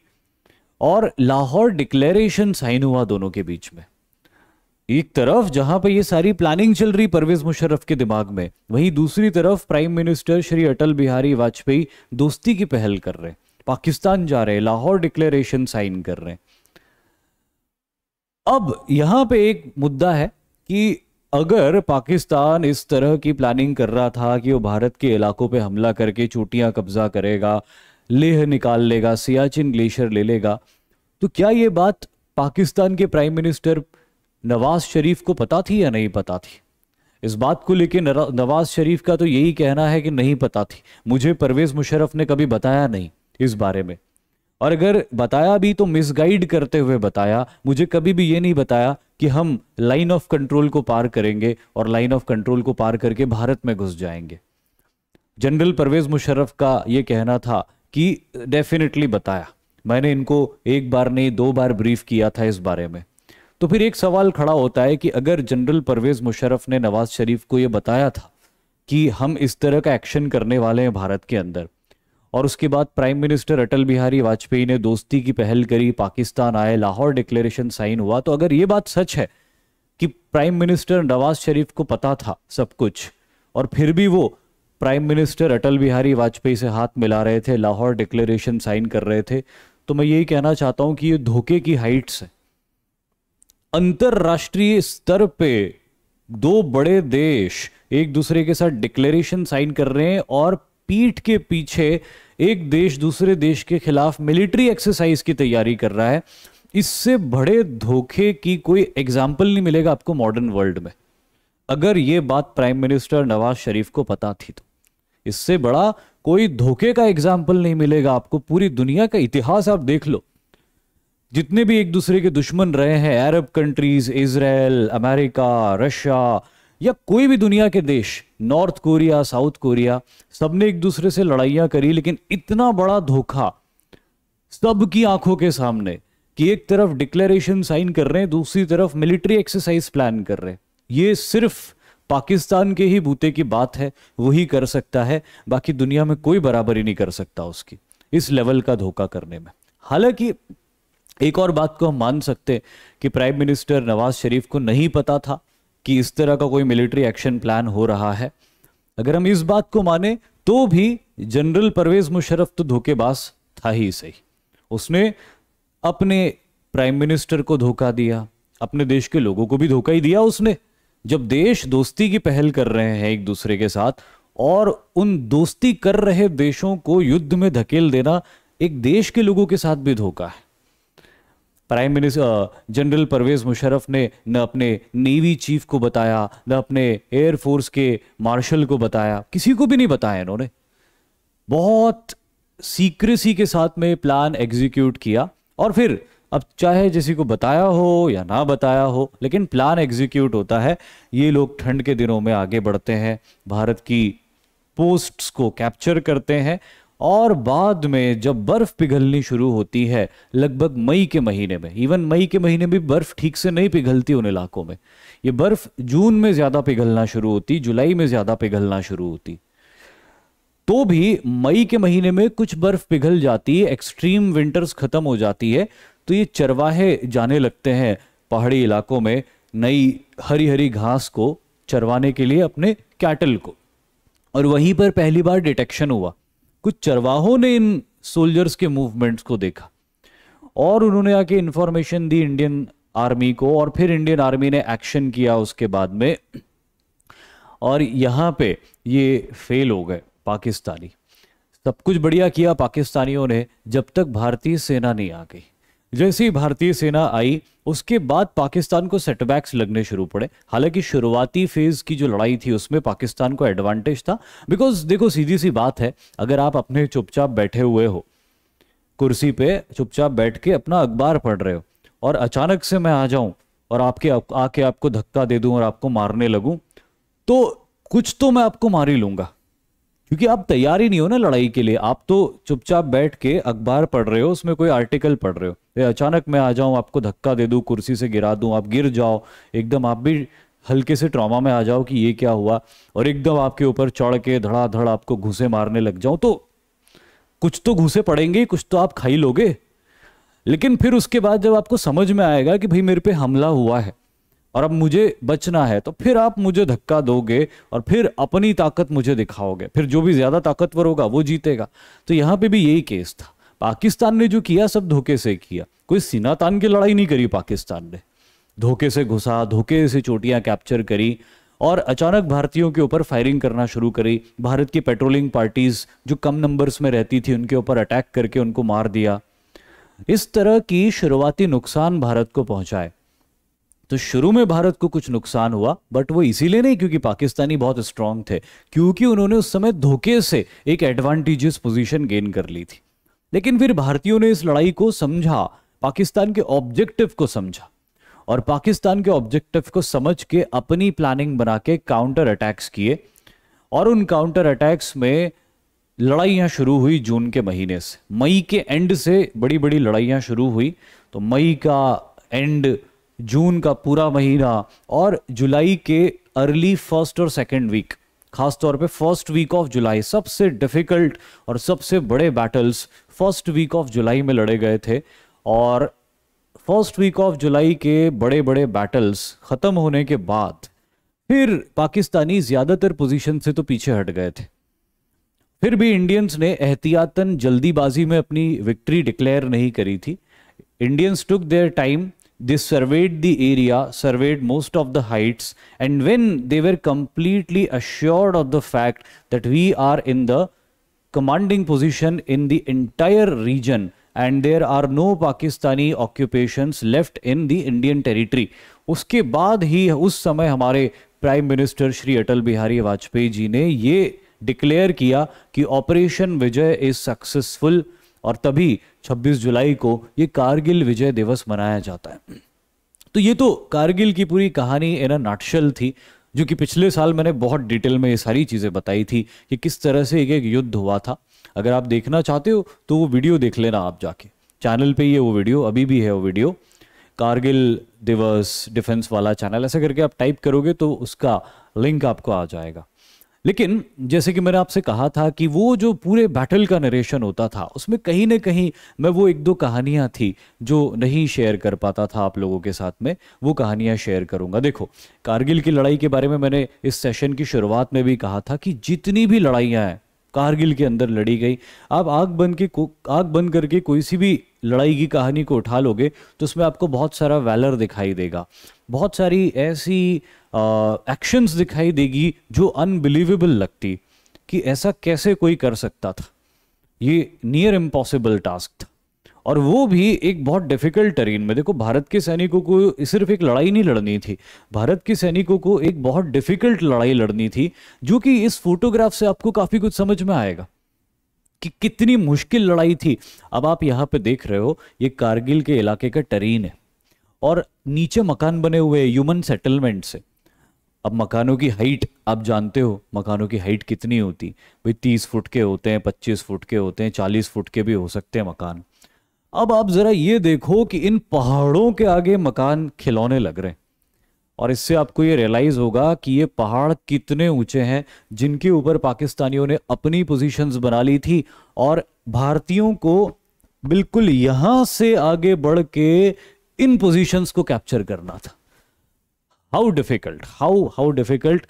और लाहौर डिक्लेरेशन साइन हुआ दोनों के बीच में एक तरफ जहां पर ये सारी प्लानिंग चल रही परवेज मुशर्रफ के दिमाग में वहीं दूसरी तरफ प्राइम मिनिस्टर श्री अटल बिहारी वाजपेयी दोस्ती की पहल कर रहे पाकिस्तान जा रहे लाहौर डिक्लेरेशन साइन कर रहे अब यहां पे एक मुद्दा है कि अगर पाकिस्तान इस तरह की प्लानिंग कर रहा था कि वो भारत के इलाकों पे हमला करके चोटियां कब्जा करेगा लेह निकाल लेगा सियाचिन ग्लेशियर ले लेगा तो क्या ये बात पाकिस्तान के प्राइम मिनिस्टर नवाज शरीफ को पता थी या नहीं पता थी इस बात को लेके नवाज शरीफ का तो यही कहना है कि नहीं पता थी मुझे परवेज मुशरफ ने कभी बताया नहीं इस बारे में और अगर बताया भी तो मिसगाइड करते हुए बताया मुझे कभी भी ये नहीं बताया कि हम लाइन ऑफ कंट्रोल को पार करेंगे और लाइन ऑफ कंट्रोल को पार करके भारत में घुस जाएंगे जनरल परवेज मुशर्रफ का ये कहना था कि डेफिनेटली बताया मैंने इनको एक बार नहीं दो बार ब्रीफ किया था इस बारे में तो फिर एक सवाल खड़ा होता है कि अगर जनरल परवेज मुशर्रफ ने नवाज शरीफ को यह बताया था कि हम इस तरह का एक्शन करने वाले हैं भारत के अंदर और उसके बाद प्राइम मिनिस्टर अटल बिहारी वाजपेयी ने दोस्ती की पहल करी पाकिस्तान आए लाहौर डिक्लेरेशन साइन हुआ तो अगर ये बात सच है कि प्राइम मिनिस्टर नवाज शरीफ को पता था सब कुछ और फिर भी वो प्राइम मिनिस्टर अटल बिहारी वाजपेयी से हाथ मिला रहे थे लाहौर डिक्लेरेशन साइन कर रहे थे तो मैं यही कहना चाहता हूँ कि ये धोखे की हाइट्स है अंतर्राष्ट्रीय स्तर पे दो बड़े देश एक दूसरे के साथ डिक्लेरेशन साइन कर रहे हैं और पीठ के पीछे एक देश दूसरे देश के खिलाफ मिलिट्री एक्सरसाइज की तैयारी कर रहा है इससे बड़े धोखे की कोई एग्जाम्पल नहीं मिलेगा आपको मॉडर्न वर्ल्ड में अगर ये बात प्राइम मिनिस्टर नवाज शरीफ को पता थी तो इससे बड़ा कोई धोखे का एग्जाम्पल नहीं मिलेगा आपको पूरी दुनिया का इतिहास आप देख लो जितने भी एक दूसरे के दुश्मन रहे हैं Arab countries Israel America Russia या कोई भी दुनिया के देश नॉर्थ कोरिया साउथ कोरिया सबने एक दूसरे से लड़ाइयां करी लेकिन इतना बड़ा धोखा सबकी आंखों के सामने कि एक तरफ डिक्लेरेशन साइन कर रहे हैं दूसरी तरफ मिलिट्री एक्सरसाइज प्लान कर रहे हैं ये सिर्फ पाकिस्तान के ही बूते की बात है वही कर सकता है बाकी दुनिया में कोई बराबरी नहीं कर सकता उसकी इस लेवल का धोखा करने में हालांकि एक और बात को हम मान सकते कि प्राइम मिनिस्टर नवाज शरीफ को नहीं पता था कि इस तरह का कोई मिलिट्री एक्शन प्लान हो रहा है अगर हम इस बात को माने तो भी जनरल परवेज मुशरफ तो धोखेबाज था ही सही उसने अपने प्राइम मिनिस्टर को धोखा दिया अपने देश के लोगों को भी धोखा ही दिया उसने जब देश दोस्ती की पहल कर रहे हैं एक दूसरे के साथ और उन दोस्ती कर रहे देशों को युद्ध में धकेल देना एक देश के लोगों के साथ भी धोखा है prime minister general Parvez Musharraf ने न अपने नेवी चीफ को बताया न अपने एयरफोर्स के मार्शल को बताया किसी को भी नहीं बताया इन्होंने बहुत सीक्रेसी के साथ में प्लान एग्जीक्यूट किया और फिर अब चाहे किसी को बताया हो या ना बताया हो लेकिन प्लान एग्जीक्यूट होता है ये लोग ठंड के दिनों में आगे बढ़ते हैं भारत की पोस्ट्स को कैप्चर करते हैं और बाद में जब बर्फ़ पिघलनी शुरू होती है लगभग मई के महीने में इवन मई के महीने भी बर्फ़ ठीक से नहीं पिघलती उन इलाकों में ये बर्फ़ जून में ज़्यादा पिघलना शुरू होती जुलाई में ज़्यादा पिघलना शुरू होती तो भी मई के महीने में कुछ बर्फ़ पिघल जाती है एक्सट्रीम विंटर्स ख़त्म हो जाती है तो ये चरवाहे जाने लगते हैं पहाड़ी इलाकों में नई हरी हरी घास को चरवाने के लिए अपने कैटल को और वहीं पर पहली बार डिटेक्शन हुआ कुछ चरवाहों ने इन सोल्जर्स के मूवमेंट्स को देखा और उन्होंने आके इंफॉर्मेशन दी इंडियन आर्मी को और फिर इंडियन आर्मी ने एक्शन किया उसके बाद में और यहां पे ये फेल हो गए पाकिस्तानी सब कुछ बढ़िया किया पाकिस्तानियों ने जब तक भारतीय सेना नहीं आ गई जैसे ही भारतीय सेना आई उसके बाद पाकिस्तान को सेटबैक्स लगने शुरू पड़े हालांकि शुरुआती फेज की जो लड़ाई थी उसमें पाकिस्तान को एडवांटेज था बिकॉज देखो सीधी सी बात है अगर आप अपने चुपचाप बैठे हुए हो कुर्सी पे चुपचाप बैठ के अपना अखबार पढ़ रहे हो और अचानक से मैं आ जाऊं और आपके आके आपको धक्का दे दूं और आपको मारने लगूं तो कुछ तो मैं आपको मार ही लूंगा क्योंकि आप तैयार ही नहीं हो ना लड़ाई के लिए आप तो चुपचाप बैठ के अखबार पढ़ रहे हो उसमें कोई आर्टिकल पढ़ रहे हो ये अचानक मैं आ जाऊं आपको धक्का दे दूं कुर्सी से गिरा दूं आप गिर जाओ एकदम आप भी हल्के से ट्रॉमा में आ जाओ कि ये क्या हुआ और एकदम आपके ऊपर चढ़ के धड़ाधड़ आपको घुसे मारने लग जाऊं तो कुछ तो घुसे पड़ेंगे कुछ तो आप खाई लोगे लेकिन फिर उसके बाद जब आपको समझ में आएगा कि भाई मेरे पे हमला हुआ है और अब मुझे बचना है तो फिर आप मुझे धक्का दोगे और फिर अपनी ताकत मुझे दिखाओगे फिर जो भी ज्यादा ताकतवर होगा वो जीतेगा तो यहाँ पे भी यही केस था पाकिस्तान ने जो किया सब धोखे से किया कोई सीनातान की लड़ाई नहीं करी पाकिस्तान ने धोखे से घुसा धोखे से चोटियां कैप्चर करी और अचानक भारतीयों के ऊपर फायरिंग करना शुरू करी भारत की पेट्रोलिंग पार्टीज जो कम नंबर्स में रहती थी उनके ऊपर अटैक करके उनको मार दिया इस तरह की शुरुआती नुकसान भारत को पहुंचाए तो शुरू में भारत को कुछ नुकसान हुआ बट वो इसीलिए नहीं क्योंकि पाकिस्तानी बहुत स्ट्रांग थे क्योंकि उन्होंने उस समय धोखे से एक एडवांटेजियस पोजीशन गेन कर ली थी लेकिन फिर भारतीयों ने इस लड़ाई को समझा पाकिस्तान के ऑब्जेक्टिव को समझा और पाकिस्तान के ऑब्जेक्टिव को समझ के अपनी प्लानिंग बना के काउंटर अटैक्स किए और उन काउंटर अटैक्स में लड़ाइयाँ शुरू हुई जून के महीने से मई के एंड से बड़ी बड़ी लड़ाइयाँ शुरू हुई तो मई का एंड जून का पूरा महीना और जुलाई के अर्ली फर्स्ट और सेकेंड वीक खासतौर पे फर्स्ट वीक ऑफ जुलाई सबसे डिफिकल्ट और सबसे बड़े battles first week of July में लड़े गए थे और फर्स्ट वीक ऑफ जुलाई के बड़े बड़े बैटल्स ख़त्म होने के बाद फिर पाकिस्तानी ज़्यादातर पोजीशन से तो पीछे हट गए थे फिर भी इंडियंस ने एहतियातन जल्दीबाजी में अपनी विक्ट्री डिक्लेयर नहीं करी थी Indians took their time they surveyed the area, surveyed most of the heights, and when they were completely assured of the fact that we are in the commanding position in the entire region and there are no Pakistani occupations left in the Indian territory. uske baad hi us samay hamare prime minister shri atal bihari vajpayee ji ne ye declare kiya ki operation vijay is successful और तभी 26 जुलाई को ये कारगिल विजय दिवस मनाया जाता है तो ये तो कारगिल की पूरी कहानी इन नाटशल थी जो कि पिछले साल मैंने बहुत डिटेल में ये सारी चीज़ें बताई थी कि किस तरह से एक एक युद्ध हुआ था अगर आप देखना चाहते हो तो वो वीडियो देख लेना आप जाके चैनल पे है वो वीडियो अभी भी है वो वीडियो कारगिल दिवस डिफेंस वाला चैनल ऐसा करके आप टाइप करोगे तो उसका लिंक आपको आ जाएगा लेकिन जैसे कि मैंने आपसे कहा था कि वो जो पूरे बैटल का नरेशन होता था उसमें कहीं ना कहीं मैं वो एक दो कहानियां थी जो नहीं शेयर कर पाता था आप लोगों के साथ में वो कहानियां शेयर करूंगा देखो कारगिल की लड़ाई के बारे में मैंने इस सेशन की शुरुआत में भी कहा था कि जितनी भी लड़ाइयाँ हैं कारगिल के अंदर लड़ी गई आप आग बन के आग बंद करके कोई सी भी लड़ाई की कहानी को उठा लोगे तो उसमें आपको बहुत सारा वैलर दिखाई देगा बहुत सारी ऐसी एक्शंस दिखाई देगी जो अनबिलीवेबल लगती कि ऐसा कैसे कोई कर सकता था ये नियर इम्पॉसिबल टास्क था और वो भी एक बहुत डिफिकल्ट टरीन में देखो भारत के सैनिकों को सिर्फ एक लड़ाई नहीं लड़नी थी भारत के सैनिकों को एक बहुत डिफिकल्ट लड़ाई लड़नी थी जो कि इस फोटोग्राफ से आपको काफ़ी कुछ समझ में आएगा कि कितनी मुश्किल लड़ाई थी अब आप यहाँ पे देख रहे हो ये कारगिल के इलाके का टरीन है और नीचे मकान बने हुए ह्यूमन सेटलमेंट से अब मकानों की हाइट आप जानते हो मकानों की हाइट कितनी होती भाई तीस फुट के होते हैं पच्चीस फुट के होते हैं चालीस फुट के भी हो सकते हैं मकान अब आप ज़रा ये देखो कि इन पहाड़ों के आगे मकान खिलौने लग रहे हैं और इससे आपको ये रियलाइज होगा कि ये पहाड़ कितने ऊंचे हैं जिनके ऊपर पाकिस्तानियों ने अपनी पोजीशंस बना ली थी और भारतीयों को बिल्कुल यहां से आगे बढ़ के इन पोजीशंस को कैप्चर करना था how difficult how how difficult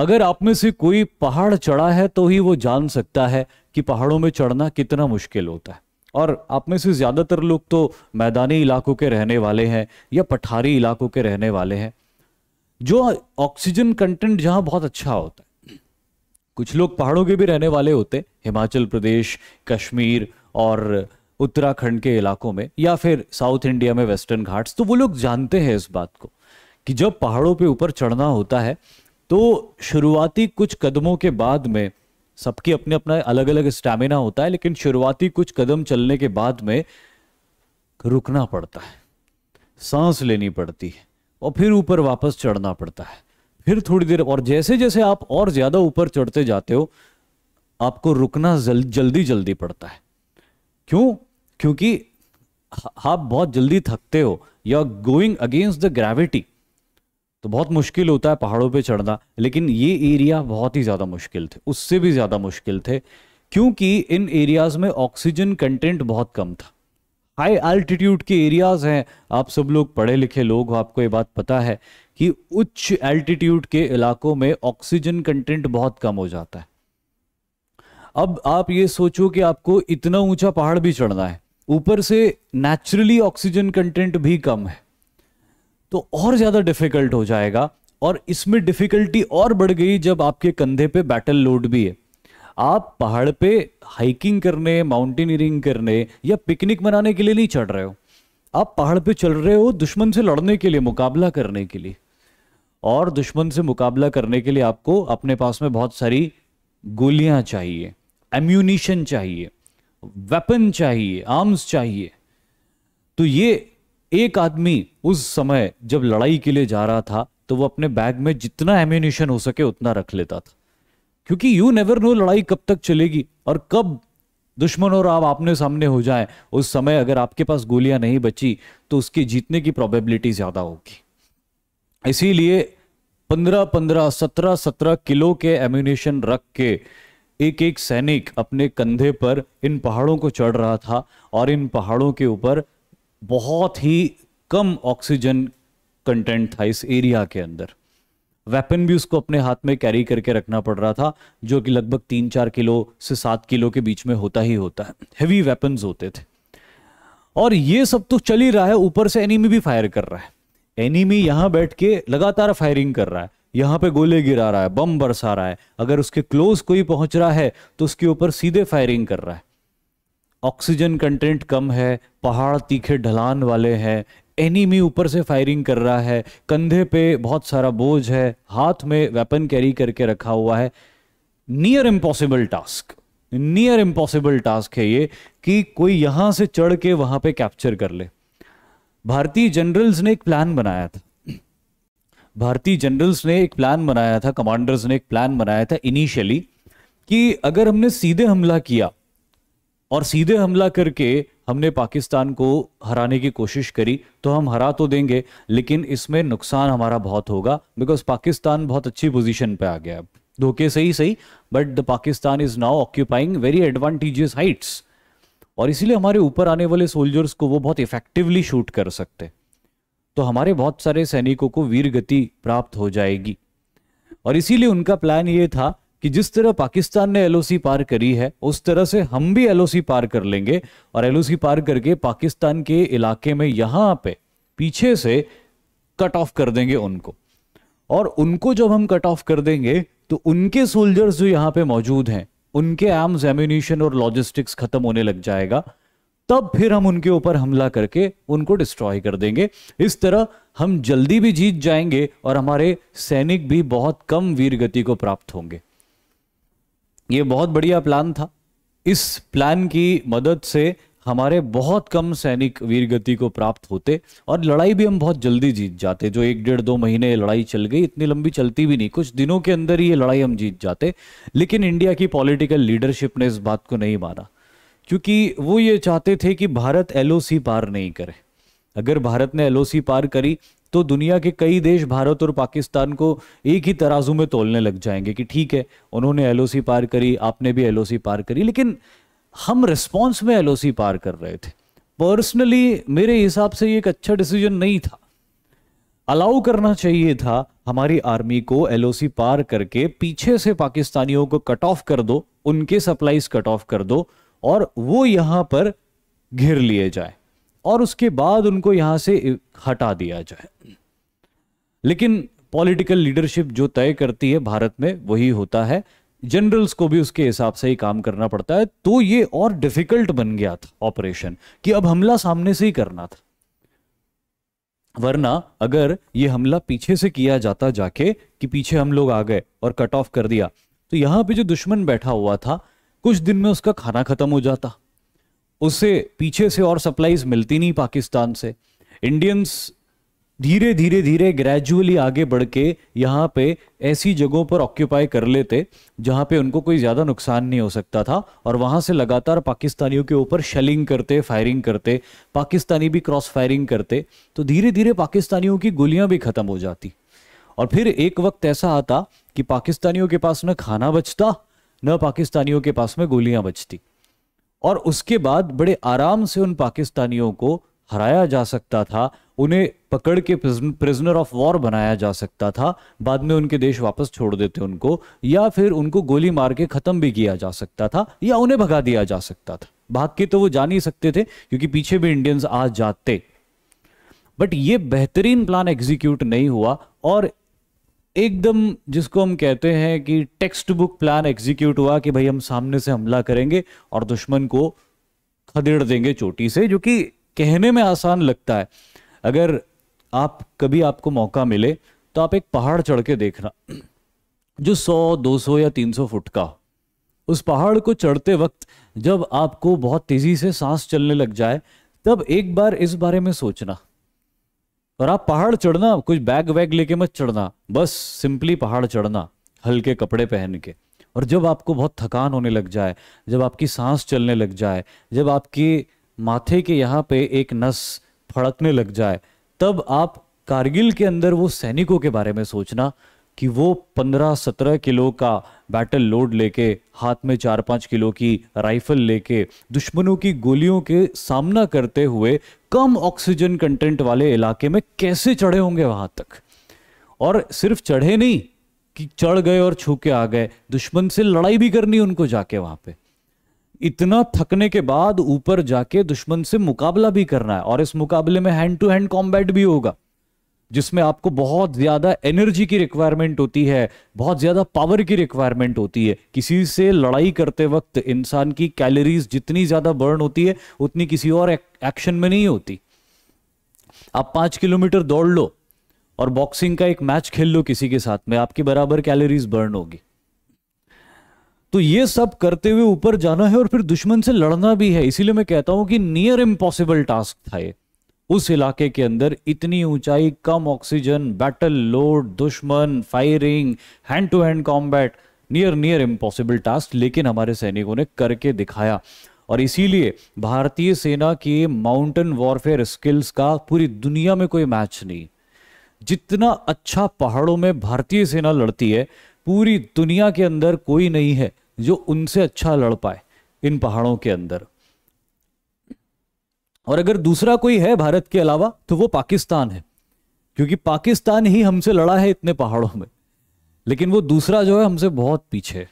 अगर आप में से कोई पहाड़ चढ़ा है तो ही वो जान सकता है कि पहाड़ों में चढ़ना कितना मुश्किल होता है और आप में से ज़्यादातर लोग तो मैदानी इलाकों के रहने वाले हैं या पठारी इलाकों के रहने वाले हैं जो ऑक्सीजन कंटेंट जहां बहुत अच्छा होता है कुछ लोग पहाड़ों के भी रहने वाले होते हिमाचल प्रदेश कश्मीर और उत्तराखंड के इलाकों में या फिर साउथ इंडिया में वेस्टर्न घाट्स तो वो लोग जानते हैं इस बात को कि जब पहाड़ों पे ऊपर चढ़ना होता है तो शुरुआती कुछ कदमों के बाद में सबकी अपने अपना अलग अलग स्टैमिना होता है लेकिन शुरुआती कुछ कदम चलने के बाद में रुकना पड़ता है सांस लेनी पड़ती है और फिर ऊपर वापस चढ़ना पड़ता है फिर थोड़ी देर और जैसे जैसे आप और ज़्यादा ऊपर चढ़ते जाते हो आपको रुकना जल, जल्दी जल्दी पड़ता है क्यों क्योंकि आप बहुत जल्दी थकते हो या गोइंग अगेंस्ट द ग्रेविटी तो बहुत मुश्किल होता है पहाड़ों पे चढ़ना लेकिन ये एरिया बहुत ही ज़्यादा मुश्किल थे उससे भी ज़्यादा मुश्किल थे क्योंकि इन एरियाज़ में ऑक्सीजन कंटेंट बहुत कम था हाई एल्टीट्यूड के एरियाज़ हैं आप सब लोग पढ़े लिखे लोग हो आपको ये बात पता है कि उच्च एल्टीट्यूड के इलाकों में ऑक्सीजन कंटेंट बहुत कम हो जाता है अब आप ये सोचो कि आपको इतना ऊंचा पहाड़ भी चढ़ना है ऊपर से नेचुरली ऑक्सीजन कंटेंट भी कम है तो और ज़्यादा डिफिकल्ट हो जाएगा और इसमें डिफ़िकल्टी और बढ़ गई जब आपके कंधे पे बैटल लोड भी है आप पहाड़ पे हाइकिंग करने माउंटेनियरिंग करने या पिकनिक मनाने के लिए नहीं चढ़ रहे हो आप पहाड़ पे चल रहे हो दुश्मन से लड़ने के लिए मुकाबला करने के लिए और दुश्मन से मुकाबला करने के लिए आपको अपने पास में बहुत सारी गोलियां चाहिए एम्यूनिशन चाहिए वेपन चाहिए आर्म्स चाहिए तो ये एक आदमी उस समय जब लड़ाई के लिए जा रहा था तो वो अपने बैग में जितना एम्यूनिशन हो सके उतना रख लेता था क्योंकि यू नेवर नो लड़ाई कब तक चलेगी और कब दुश्मन और आप आपने सामने हो जाए उस समय अगर आपके पास गोलियां नहीं बची तो उसके जीतने की प्रोबेबिलिटी ज्यादा होगी इसीलिए पंद्रह पंद्रह सत्रह सत्रह किलो के एम्यूनेशन रख के एक एक सैनिक अपने कंधे पर इन पहाड़ों को चढ़ रहा था और इन पहाड़ों के ऊपर बहुत ही कम ऑक्सीजन कंटेंट था इस एरिया के अंदर वेपन भी उसको अपने हाथ में कैरी करके रखना पड़ रहा था जो कि लगभग तीन चार किलो से सात किलो के बीच में होता ही होता है हेवी वेपन्स होते थे और ये सब तो चल ही रहा है ऊपर से एनिमी भी फायर कर रहा है एनिमी यहां बैठ के लगातार फायरिंग कर रहा है यहाँ पे गोले गिरा रहा है बम बरसा रहा है अगर उसके क्लोज कोई पहुंच रहा है तो उसके ऊपर सीधे फायरिंग कर रहा है ऑक्सीजन कंटेंट कम है पहाड़ तीखे ढलान वाले हैं एनिमी ऊपर से फायरिंग कर रहा है कंधे पे बहुत सारा बोझ है हाथ में वेपन कैरी करके रखा हुआ है near impossible task near impossible task है ये कि कोई यहाँ से चढ़ के वहां पे कैप्चर कर ले भारतीय जनरल्स ने एक प्लान बनाया था भारतीय जनरल्स ने एक प्लान बनाया था कमांडर्स ने एक प्लान बनाया था इनिशियली कि अगर हमने सीधे हमला किया और सीधे हमला करके हमने पाकिस्तान को हराने की कोशिश करी तो हम हरा तो देंगे लेकिन इसमें नुकसान हमारा बहुत होगा बिकॉज पाकिस्तान बहुत अच्छी पोजीशन पे आ गया अब धोखे से ही सही but the Pakistan is now occupying very advantageous heights और इसीलिए हमारे ऊपर आने वाले सोल्जर्स को वो बहुत इफेक्टिवली शूट कर सकते तो हमारे बहुत सारे सैनिकों को वीर गति प्राप्त हो जाएगी और इसीलिए उनका प्लान ये था कि जिस तरह पाकिस्तान ने एलओसी पार करी है उस तरह से हम भी एलओसी पार कर लेंगे और एलओसी पार करके पाकिस्तान के इलाके में यहां पे पीछे से कट ऑफ कर देंगे उनको और उनको जब हम कट ऑफ कर देंगे तो उनके सोल्जर्स जो यहाँ पे मौजूद हैं उनके आर्म्स एम्यूनिशन और लॉजिस्टिक्स खत्म होने लग जाएगा तब फिर हम उनके ऊपर हमला करके उनको डिस्ट्रॉय कर देंगे इस तरह हम जल्दी भी जीत जाएंगे और हमारे सैनिक भी बहुत कम वीर गति को प्राप्त होंगे ये बहुत बढ़िया प्लान था इस प्लान की मदद से हमारे बहुत कम सैनिक वीर गति को प्राप्त होते और लड़ाई भी हम बहुत जल्दी जीत जाते जो एक डेढ़ दो महीने लड़ाई चल गई इतनी लंबी चलती भी नहीं कुछ दिनों के अंदर ही ये लड़ाई हम जीत जाते लेकिन इंडिया की पॉलिटिकल लीडरशिप ने इस बात को नहीं माना क्योंकि वो ये चाहते थे कि भारत एल पार नहीं करे अगर भारत ने एल पार करी तो दुनिया के कई देश भारत और पाकिस्तान को एक ही तराजू में तोलने लग जाएंगे कि ठीक है उन्होंने एल पार करी आपने भी एल पार करी लेकिन हम रिस्पॉन्स में एल पार कर रहे थे पर्सनली मेरे हिसाब से ये एक अच्छा डिसीजन नहीं था अलाउ करना चाहिए था हमारी आर्मी को एलओसी पार करके पीछे से पाकिस्तानियों को कट ऑफ कर दो उनके सप्लाईज कट ऑफ कर दो और वो यहां पर घिर लिए जाए और उसके बाद उनको यहां से हटा दिया जाए लेकिन पॉलिटिकल लीडरशिप जो तय करती है भारत में वही होता है जनरल्स को भी उसके हिसाब से ही काम करना पड़ता है तो ये और डिफिकल्ट बन गया था ऑपरेशन कि अब हमला सामने से ही करना था वरना अगर ये हमला पीछे से किया जाता जाके कि पीछे हम लोग आ गए और कट ऑफ कर दिया तो यहां पे जो दुश्मन बैठा हुआ था कुछ दिन में उसका खाना खत्म हो जाता उसे पीछे से और सप्लाईज मिलती नहीं पाकिस्तान से इंडियंस धीरे धीरे धीरे ग्रेजुअली आगे बढ़ के यहाँ पे ऐसी जगहों पर ऑक्यूपाई कर लेते जहाँ पे उनको कोई ज़्यादा नुकसान नहीं हो सकता था और वहाँ से लगातार पाकिस्तानियों के ऊपर शेलिंग करते फायरिंग करते पाकिस्तानी भी क्रॉस फायरिंग करते तो धीरे धीरे पाकिस्तानियों की गोलियाँ भी ख़त्म हो जाती और फिर एक वक्त ऐसा आता कि पाकिस्तानियों के पास न खाना बचता न पाकिस्तानियों के पास में गोलियाँ बचती और उसके बाद बड़े आराम से उन पाकिस्तानियों को हराया जा सकता था उन्हें पकड़ के प्रिजनर ऑफ वॉर बनाया जा सकता था बाद में उनके देश वापस छोड़ देते उनको या फिर उनको गोली मार के ख़त्म भी किया जा सकता था या उन्हें भगा दिया जा सकता था भाग के तो वो जा नहीं सकते थे क्योंकि पीछे भी इंडियंस आ जाते बट ये बेहतरीन प्लान एग्जीक्यूट नहीं हुआ और एकदम जिसको हम कहते हैं कि टेक्स्ट बुक प्लान एग्जीक्यूट हुआ कि भाई हम सामने से हमला करेंगे और दुश्मन को खदेड़ देंगे चोटी से जो कि कहने में आसान लगता है अगर आप कभी आपको मौका मिले तो आप एक पहाड़ चढ़ के देखना जो 100, 200 या 300 फुट का हो उस पहाड़ को चढ़ते वक्त जब आपको बहुत तेज़ी से सांस चलने लग जाए तब एक बार इस बारे में सोचना और आप पहाड़ चढ़ना कुछ बैग वैग लेके मत चढ़ना बस सिंपली पहाड़ चढ़ना हल्के कपड़े पहन के और जब आपको बहुत थकान होने लग जाए जब आपकी सांस चलने लग जाए जब आपके माथे के यहाँ पे एक नस फड़कने लग जाए तब आप कारगिल के अंदर वो सैनिकों के बारे में सोचना कि वो पंद्रह सत्रह किलो का बैटल लोड लेके हाथ में चार पाँच किलो की राइफल लेके दुश्मनों की गोलियों के सामना करते हुए कम ऑक्सीजन कंटेंट वाले इलाके में कैसे चढ़े होंगे वहां तक और सिर्फ चढ़े नहीं कि चढ़ गए और छू के आ गए दुश्मन से लड़ाई भी करनी उनको जाके वहां पे इतना थकने के बाद ऊपर जाके दुश्मन से मुकाबला भी करना है और इस मुकाबले में हैंड टू हैंड कॉम्बैट भी होगा जिसमें आपको बहुत ज़्यादा एनर्जी की रिक्वायरमेंट होती है बहुत ज़्यादा पावर की रिक्वायरमेंट होती है किसी से लड़ाई करते वक्त इंसान की कैलोरीज जितनी ज़्यादा बर्न होती है उतनी किसी और एक्शन में नहीं होती आप पांच किलोमीटर दौड़ लो और बॉक्सिंग का एक मैच खेल लो किसी के साथ में आपकी बराबर कैलोरीज बर्न होगी तो ये सब करते हुए ऊपर जाना है और फिर दुश्मन से लड़ना भी है इसीलिए मैं कहता हूं कि नियर इम्पॉसिबल टास्क था ये उस इलाके के अंदर इतनी ऊंचाई कम ऑक्सीजन बैटल लोड दुश्मन firing hand to hand combat near near impossible task लेकिन हमारे सैनिकों ने करके दिखाया और इसीलिए भारतीय सेना की माउंटेन वॉरफेयर स्किल्स का पूरी दुनिया में कोई मैच नहीं जितना अच्छा पहाड़ों में भारतीय सेना लड़ती है पूरी दुनिया के अंदर कोई नहीं है जो उनसे अच्छा लड़ पाए इन पहाड़ों के अंदर और अगर दूसरा कोई है भारत के अलावा तो वो पाकिस्तान है क्योंकि पाकिस्तान ही हमसे लड़ा है इतने पहाड़ों में लेकिन वो दूसरा जो है हमसे बहुत पीछे है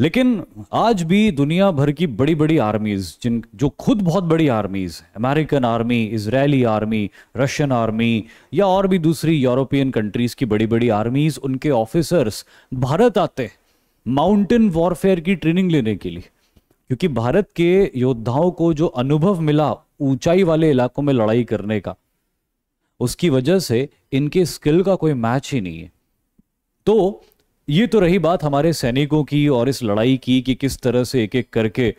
लेकिन आज भी दुनिया भर की बड़ी बड़ी आर्मीज जिन जो खुद बहुत बड़ी armies American army Israeli army Russian army या और भी दूसरी यूरोपियन कंट्रीज की बड़ी बड़ी आर्मीज उनके ऑफिसर्स भारत आते माउंटेन वॉरफेयर की ट्रेनिंग लेने के लिए क्योंकि भारत के योद्धाओं को जो अनुभव मिला ऊंचाई वाले इलाकों में लड़ाई करने का उसकी वजह से इनके स्किल का कोई मैच ही नहीं है तो ये तो रही बात हमारे सैनिकों की और इस लड़ाई की कि किस तरह से एक एक करके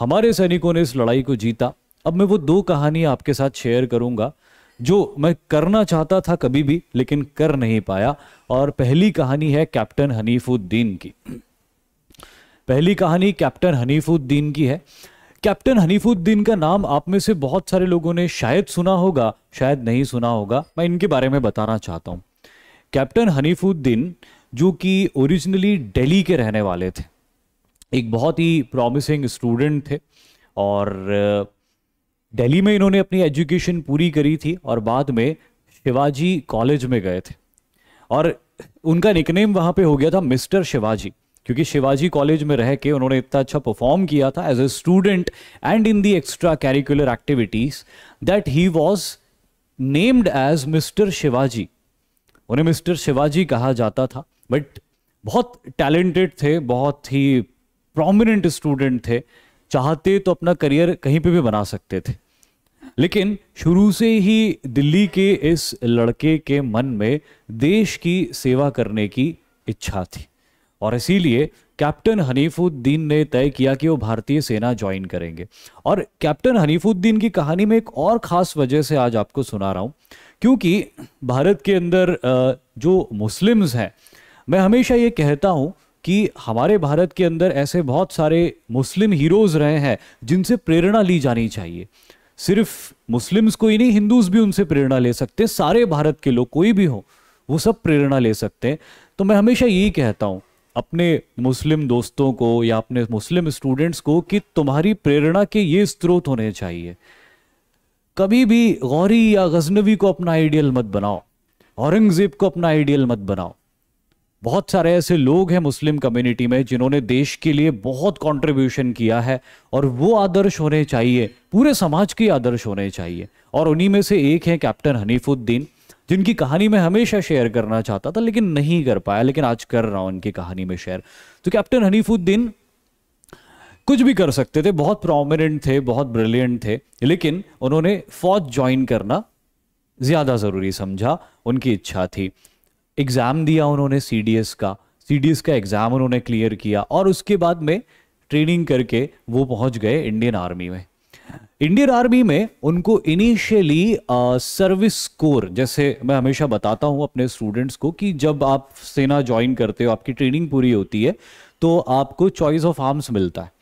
हमारे सैनिकों ने इस लड़ाई को जीता अब मैं वो दो कहानी आपके साथ शेयर करूंगा जो मैं करना चाहता था कभी भी लेकिन कर नहीं पाया और पहली कहानी है कैप्टन हनीफुद्दीन की पहली कहानी कैप्टन हनीफुद्दीन की है कैप्टन हनीफुद्दीन का नाम आप में से बहुत सारे लोगों ने शायद सुना होगा शायद नहीं सुना होगा मैं इनके बारे में बताना चाहता हूँ कैप्टन हनीफुद्दीन जो कि ओरिजिनली दिल्ली के रहने वाले थे एक बहुत ही प्रॉमिसिंग स्टूडेंट थे और दिल्ली में इन्होंने अपनी एजुकेशन पूरी करी थी और बाद में शिवाजी कॉलेज में गए थे और उनका निकनेम वहाँ पे हो गया था मिस्टर शिवाजी क्योंकि शिवाजी कॉलेज में रह के उन्होंने इतना अच्छा परफॉर्म किया था as a student and in the extra curricular activities that he was named as Mister Shivaji उन्हें मिस्टर शिवाजी कहा जाता था बट बहुत टैलेंटेड थे बहुत ही प्रोमिनेंट स्टूडेंट थे चाहते तो अपना करियर कहीं पे भी बना सकते थे लेकिन शुरू से ही दिल्ली के इस लड़के के मन में देश की सेवा करने की इच्छा थी और इसीलिए कैप्टन हनीफुद्दीन ने तय किया कि वो भारतीय सेना ज्वाइन करेंगे और कैप्टन हनीफुद्दीन की कहानी में एक और ख़ास वजह से आज आपको सुना रहा हूँ क्योंकि भारत के अंदर जो मुस्लिम्स हैं मैं हमेशा ये कहता हूँ कि हमारे भारत के अंदर ऐसे बहुत सारे मुस्लिम हीरोज़ रहे हैं जिनसे प्रेरणा ली जानी चाहिए सिर्फ मुस्लिम्स को ही नहीं हिंदूज भी उनसे प्रेरणा ले सकते सारे भारत के लोग कोई भी हो वो सब प्रेरणा ले सकते हैं तो मैं हमेशा यही कहता हूं अपने मुस्लिम दोस्तों को या अपने मुस्लिम स्टूडेंट्स को कि तुम्हारी प्रेरणा के ये स्रोत होने चाहिए कभी भी गौरी या गजनवी को अपना आइडियल मत बनाओ औरंगजेब को अपना आइडियल मत बनाओ बहुत सारे ऐसे लोग हैं मुस्लिम कम्युनिटी में जिन्होंने देश के लिए बहुत कंट्रीब्यूशन किया है और वो आदर्श होने चाहिए पूरे समाज के आदर्श होने चाहिए और उन्हीं में से एक है कैप्टन हनीफुद्दीन जिनकी कहानी मैं हमेशा शेयर करना चाहता था लेकिन नहीं कर पाया लेकिन आज कर रहा हूँ उनकी कहानी में शेयर तो कैप्टन हनीफुद्दीन कुछ भी कर सकते थे बहुत प्रोमिनेंट थे बहुत ब्रिलियंट थे लेकिन उन्होंने फौज ज्वाइन करना ज़्यादा ज़रूरी समझा उनकी इच्छा थी एग्ज़ाम दिया उन्होंने सी का सी का एग्ज़ाम उन्होंने क्लियर किया और उसके बाद में ट्रेनिंग करके वो पहुंच गए इंडियन आर्मी में इंडियन आर्मी में उनको इनिशियली सर्विस कोर जैसे मैं हमेशा बताता हूं अपने स्टूडेंट्स को कि जब आप सेना ज्वाइन करते हो आपकी ट्रेनिंग पूरी होती है तो आपको चॉइस ऑफ आर्म्स मिलता है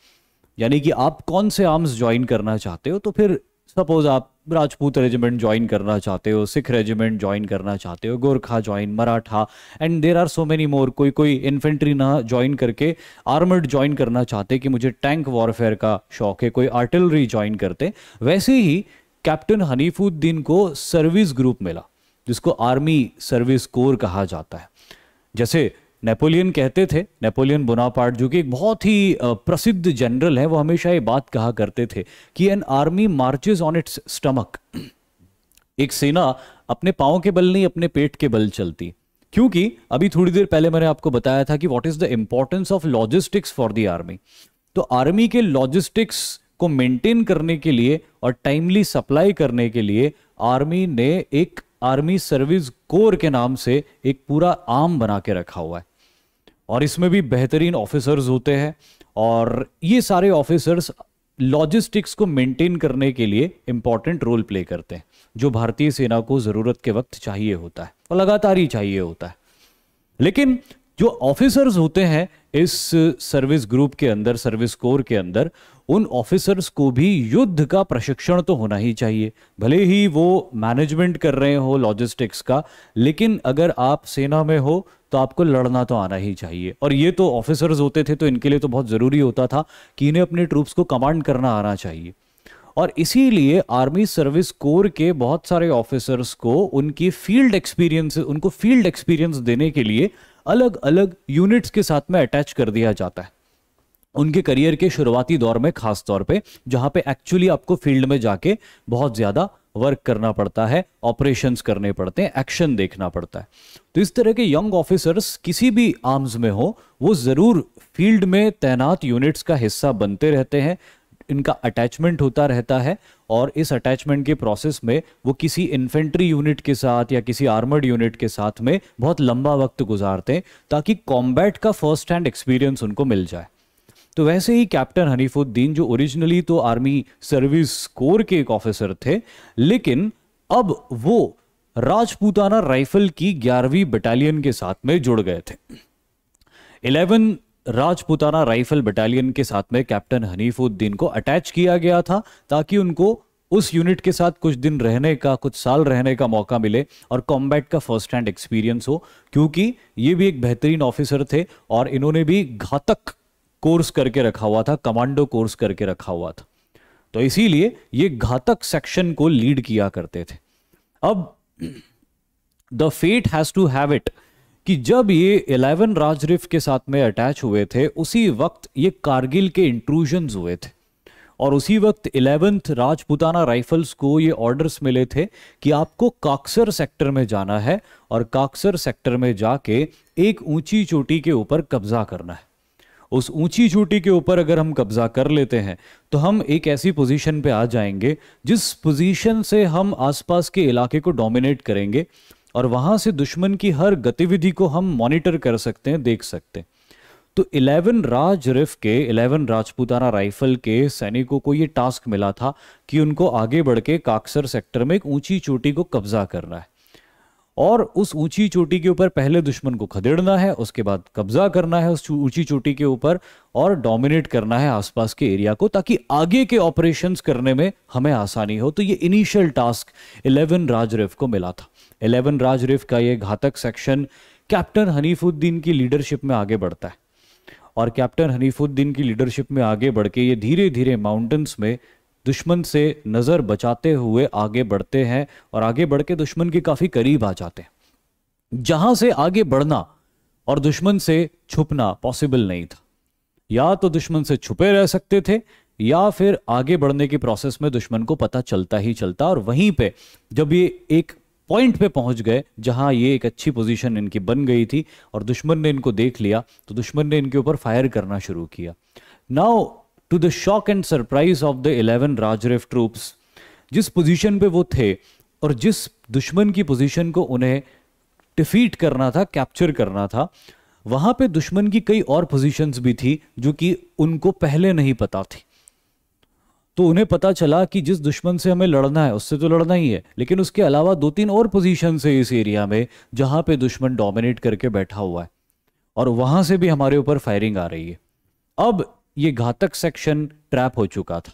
यानी कि आप कौन से आर्म्स ज्वाइन करना चाहते हो तो फिर सपोज आप राजपूत रेजिमेंट ज्वाइन करना चाहते हो सिख रेजिमेंट ज्वाइन करना चाहते हो Gorkha join Maratha and there are so many more कोई कोई इन्फेंट्री ना ज्वाइन करके आर्मर्ड ज्वाइन करना चाहते कि मुझे टैंक वॉरफेयर का शौक है कोई आर्टिलरी ज्वाइन करते वैसे ही कैप्टन हनीफुद्दीन को सर्विस ग्रुप मिला जिसको आर्मी सर्विस कोर कहा जाता है जैसे नेपोलियन कहते थे नेपोलियन बोनापार्ट जो कि एक बहुत ही प्रसिद्ध जनरल है वो हमेशा ये बात कहा करते थे कि an army marches on its stomach एक सेना अपने पाओ के बल नहीं अपने पेट के बल चलती क्योंकि अभी थोड़ी देर पहले मैंने आपको बताया था कि what is the importance of logistics for the army तो आर्मी के लॉजिस्टिक्स को मेंटेन करने के लिए और टाइमली सप्लाई करने के लिए आर्मी ने एक आर्मी सर्विस कोर के नाम से एक पूरा आर्म बना के रखा हुआ है और इसमें भी बेहतरीन ऑफिसर्स होते हैं और ये सारे ऑफिसर्स लॉजिस्टिक्स को मेंटेन करने के लिए इंपॉर्टेंट रोल प्ले करते हैं जो भारतीय सेना को ज़रूरत के वक्त चाहिए होता है और लगातार ही चाहिए होता है लेकिन जो ऑफिसर्स होते हैं इस सर्विस ग्रुप के अंदर सर्विस कोर के अंदर उन ऑफिसर्स को भी युद्ध का प्रशिक्षण तो होना ही चाहिए भले ही वो मैनेजमेंट कर रहे हो लॉजिस्टिक्स का लेकिन अगर आप सेना में हो तो आपको लड़ना तो आना ही चाहिए और ये तो ऑफिसर्स होते थे तो इनके लिए तो बहुत ज़रूरी होता था कि इन्हें अपने ट्रूप्स को कमांड करना आना चाहिए और इसीलिए आर्मी सर्विस कोर के बहुत सारे ऑफिसर्स को उनकी फील्ड एक्सपीरियंस उनको फील्ड एक्सपीरियंस देने के लिए अलग अलग यूनिट्स के साथ में अटैच कर दिया जाता है उनके करियर के शुरुआती दौर में खास तौर पे जहां पे एक्चुअली आपको फील्ड में जाके बहुत ज़्यादा वर्क करना पड़ता है ऑपरेशंस करने पड़ते हैं एक्शन देखना पड़ता है तो इस तरह के यंग ऑफिसर्स किसी भी आर्म्स में हो वो ज़रूर फील्ड में तैनात यूनिट्स का हिस्सा बनते रहते हैं इनका अटैचमेंट होता रहता है और इस अटैचमेंट के प्रोसेस में वो किसी इन्फेंट्री यूनिट के साथ या किसी आर्मर्ड यूनिट के साथ में बहुत लंबा वक्त गुजारते हैं ताकि कॉम्बैट का फर्स्ट हैंड एक्सपीरियंस उनको मिल जाए तो वैसे ही कैप्टन हनीफुद्दीन जो ओरिजिनली तो आर्मी सर्विस कोर के एक ऑफिसर थे लेकिन अब वो राजपूताना राइफल की ग्यारहवीं बटालियन के साथ में जुड़ गए थे इलेवन राजपूताना राइफल बटालियन के साथ में कैप्टन हनीफुद्दीन को अटैच किया गया था ताकि उनको उस यूनिट के साथ कुछ दिन रहने का कुछ साल रहने का मौका मिले और कॉम्बैट का फर्स्ट हैंड एक्सपीरियंस हो क्योंकि ये भी एक बेहतरीन ऑफिसर थे और इन्होंने भी घातक कोर्स करके रखा हुआ था कमांडो कोर्स करके रखा हुआ था तो इसीलिए ये घातक सेक्शन को लीड किया करते थे अब the fate has to have it कि जब ये इलेवन राजरिफ के साथ में अटैच हुए थे उसी वक्त ये कारगिल के इंट्रूजन्स हुए थे और उसी वक्त इलेवेंथ राजपुताना राइफल्स को ये ऑर्डर्स मिले थे कि आपको काक्सर सेक्टर में जाना है और काक्सर सेक्टर में जाके एक ऊंची चोटी के ऊपर कब्जा करना है उस ऊंची चोटी के ऊपर अगर हम कब्जा कर लेते हैं तो हम एक ऐसी पोजीशन पे आ जाएंगे जिस पोजीशन से हम आसपास के इलाके को डोमिनेट करेंगे और वहां से दुश्मन की हर गतिविधि को हम मॉनिटर कर सकते हैं देख सकते हैं तो 11 राज रिफ के 11 राजपूताना राइफल के सैनिकों को ये टास्क मिला था कि उनको आगे बढ़ के काक्सर सेक्टर में एक ऊंची चोटी को कब्जा करना है और उस ऊंची चोटी के ऊपर पहले दुश्मन को खदेड़ना है उसके बाद कब्जा करना है उस ऊंची चोटी के ऊपर और डोमिनेट करना है आसपास के एरिया को ताकि आगे के ऑपरेशंस करने में हमें आसानी हो तो ये इनिशियल टास्क 11 रिफ को मिला था 11 रिफ का ये घातक सेक्शन कैप्टन हनीफुद्दीन की लीडरशिप में आगे बढ़ता है और कैप्टन हनीफुद्दीन की लीडरशिप में आगे बढ़ के ये धीरे धीरे माउंटेन्स में दुश्मन से नज़र बचाते हुए आगे बढ़ते हैं और आगे बढ़ के दुश्मन के काफ़ी करीब आ जाते हैं जहां से आगे बढ़ना और दुश्मन से छुपना पॉसिबल नहीं था या तो दुश्मन से छुपे रह सकते थे या फिर आगे बढ़ने के प्रोसेस में दुश्मन को पता चलता ही चलता और वहीं पे जब ये एक पॉइंट पे पहुंच गए जहां ये एक अच्छी पोजीशन इनकी बन गई थी और दुश्मन ने इनको देख लिया तो दुश्मन ने इनके ऊपर फायर करना शुरू किया now to the shock and surprise of the eleven Rajrif troops जिस पोजीशन पे वो थे और जिस दुश्मन की पोजीशन को उन्हें डिफीट करना था कैप्चर करना था वहां पे दुश्मन की कई और पोजीशंस भी थी जो कि उनको पहले नहीं पता थी तो उन्हें पता चला कि जिस दुश्मन से हमें लड़ना है उससे तो लड़ना ही है लेकिन उसके अलावा दो तीन और पोजीशन है इस एरिया में जहां पे दुश्मन डोमिनेट करके बैठा हुआ है और वहां से भी हमारे ऊपर फायरिंग आ रही है अब ये घातक सेक्शन ट्रैप हो चुका था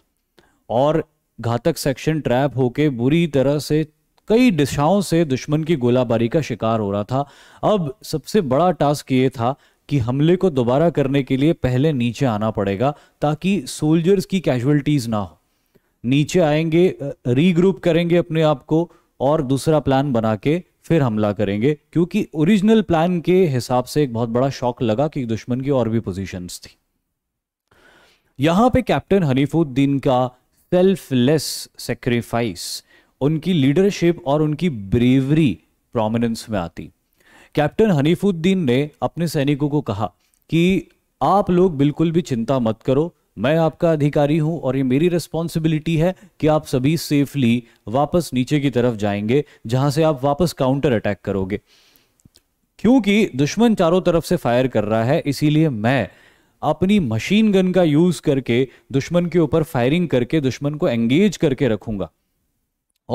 और घातक सेक्शन ट्रैप होके बुरी तरह से कई दिशाओं से दुश्मन की गोलाबारी का शिकार हो रहा था अब सबसे बड़ा टास्क ये था कि हमले को दोबारा करने के लिए पहले नीचे आना पड़ेगा ताकि सोल्जर्स की कैजुअलिटीज ना हो नीचे आएंगे रीग्रुप करेंगे अपने आप को और दूसरा प्लान बना के फिर हमला करेंगे क्योंकि ओरिजिनल प्लान के हिसाब से एक बहुत बड़ा शॉक लगा कि दुश्मन की और भी पोजीशंस थी यहां पे कैप्टन हनीफुद्दीन का सेल्फलेस सेक्रीफाइस उनकी लीडरशिप और उनकी ब्रेवरी प्रोमिनेंस में आती कैप्टन हनीफुद्दीन ने अपने सैनिकों को कहा कि आप लोग बिल्कुल भी चिंता मत करो मैं आपका अधिकारी हूं और ये मेरी रिस्पॉन्सिबिलिटी है कि आप सभी सेफली वापस नीचे की तरफ जाएंगे जहां से आप वापस काउंटर अटैक करोगे क्योंकि दुश्मन चारों तरफ से फायर कर रहा है इसीलिए मैं अपनी मशीन गन का यूज करके दुश्मन के ऊपर फायरिंग करके दुश्मन को एंगेज करके रखूंगा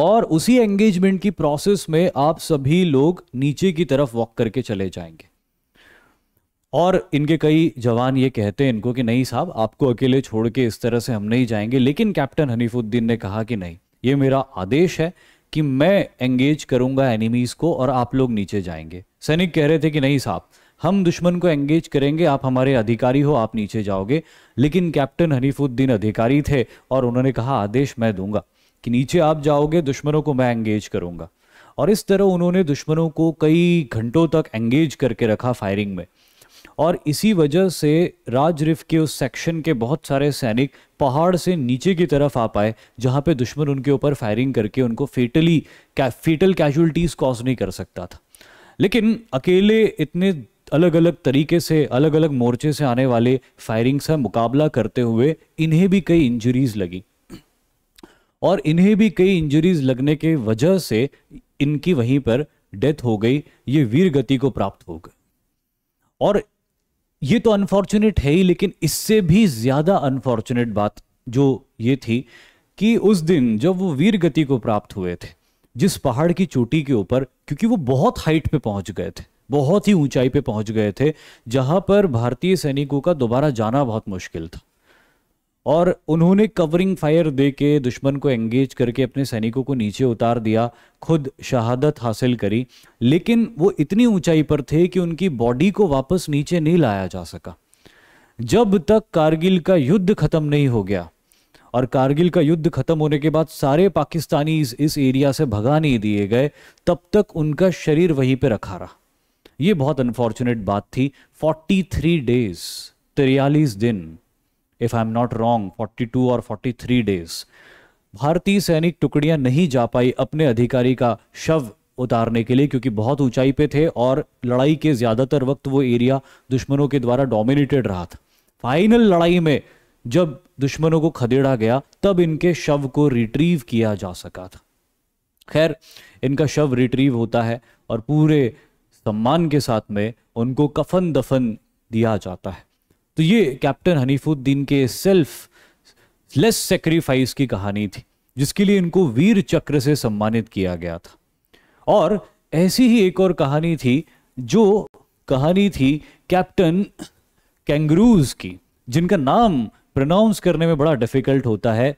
और उसी एंगेजमेंट की प्रोसेस में आप सभी लोग नीचे की तरफ वॉक करके चले जाएंगे और इनके कई जवान ये कहते हैं इनको कि नहीं साहब आपको अकेले छोड़ के इस तरह से हम नहीं जाएंगे लेकिन कैप्टन हनीफुद्दीन ने कहा कि नहीं ये मेरा आदेश है कि मैं एंगेज करूंगा एनिमीज को और आप लोग नीचे जाएंगे सैनिक कह रहे थे कि नहीं साहब हम दुश्मन को एंगेज करेंगे आप हमारे अधिकारी हो आप नीचे जाओगे लेकिन कैप्टन हनीफुद्दीन अधिकारी थे और उन्होंने कहा आदेश मैं दूंगा कि नीचे आप जाओगे दुश्मनों को मैं एंगेज करूंगा और इस तरह उन्होंने दुश्मनों को कई घंटों तक एंगेज करके रखा फायरिंग में और इसी वजह से राजरिफ के उस सेक्शन के बहुत सारे सैनिक पहाड़ से नीचे की तरफ आ पाए जहाँ पे दुश्मन उनके ऊपर फायरिंग करके उनको फेटली फेटल कैजुअलिटीज़ कॉज नहीं कर सकता था लेकिन अकेले इतने अलग अलग तरीके से अलग अलग मोर्चे से आने वाले फायरिंग से मुकाबला करते हुए इन्हें भी कई इंजरीज लगी और इन्हें भी कई इंजरीज लगने के वजह से इनकी वहीं पर डेथ हो गई ये वीर गति को प्राप्त हो गए और ये तो अनफॉर्चुनेट है ही लेकिन इससे भी ज्यादा अनफॉर्चुनेट बात जो ये थी कि उस दिन जब वो वीर गति को प्राप्त हुए थे जिस पहाड़ की चोटी के ऊपर क्योंकि वो बहुत हाइट पे पहुंच गए थे बहुत ही ऊंचाई पे पहुंच गए थे जहां पर भारतीय सैनिकों का दोबारा जाना बहुत मुश्किल था और उन्होंने कवरिंग फायर दे के दुश्मन को एंगेज करके अपने सैनिकों को नीचे उतार दिया खुद शहादत हासिल करी लेकिन वो इतनी ऊंचाई पर थे कि उनकी बॉडी को वापस नीचे नहीं लाया जा सका जब तक कारगिल का युद्ध खत्म नहीं हो गया और कारगिल का युद्ध खत्म होने के बाद सारे पाकिस्तानी इस, एरिया से भगा नहीं दिए गए तब तक उनका शरीर वहीं पर रखा रहा ये बहुत अनफॉर्चुनेट बात थी 43 डेज तिरयालीस दिन if I am not wrong 42 और 43 डेज भारतीय सैनिक टुकड़ियां नहीं जा पाई अपने अधिकारी का शव उतारने के लिए क्योंकि बहुत ऊंचाई पे थे और लड़ाई के ज्यादातर वक्त वो एरिया दुश्मनों के द्वारा डोमिनेटेड रहा था फाइनल लड़ाई में जब दुश्मनों को खदेड़ा गया तब इनके शव को रिट्रीव किया जा सका था खैर इनका शव रिट्रीव होता है और पूरे सम्मान के साथ में उनको कफन दफन दिया जाता है तो ये कैप्टन हनीफुद्दीन के सेल्फ लेस सेक्रीफाइस की कहानी थी जिसके लिए इनको वीर चक्र से सम्मानित किया गया था और ऐसी ही एक और कहानी थी जो कहानी थी कैप्टन कैंगरूज की जिनका नाम प्रोनाउंस करने में बड़ा डिफिकल्ट होता है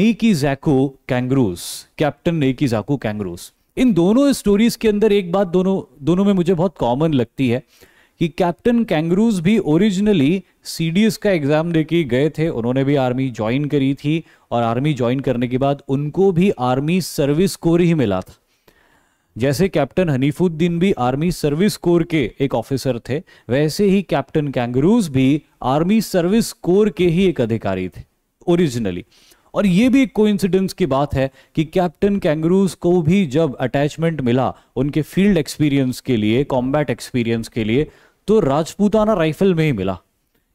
नेकी जैको कैंगरूज कैप्टन नेकी जैको कैंगरूज इन दोनों स्टोरीज के अंदर एक बात दोनों दोनों में मुझे बहुत कॉमन लगती है कि कैप्टन कैंगरूज भी ओरिजिनली सी का एग्ज़ाम देके गए थे उन्होंने भी आर्मी ज्वाइन करी थी और आर्मी ज्वाइन करने के बाद उनको भी आर्मी सर्विस कोर ही मिला था जैसे कैप्टन हनीफुद्दीन भी आर्मी सर्विस कोर के एक ऑफिसर थे वैसे ही कैप्टन कैंगरूज भी आर्मी सर्विस कोर के ही एक अधिकारी थे ओरिजिनली और ये भी कोइंसिडेंस की बात है कि कैप्टन कैंगरूज को भी जब अटैचमेंट मिला उनके फील्ड एक्सपीरियंस के लिए कॉम्बैट एक्सपीरियंस के लिए तो राजपूताना राइफल में ही मिला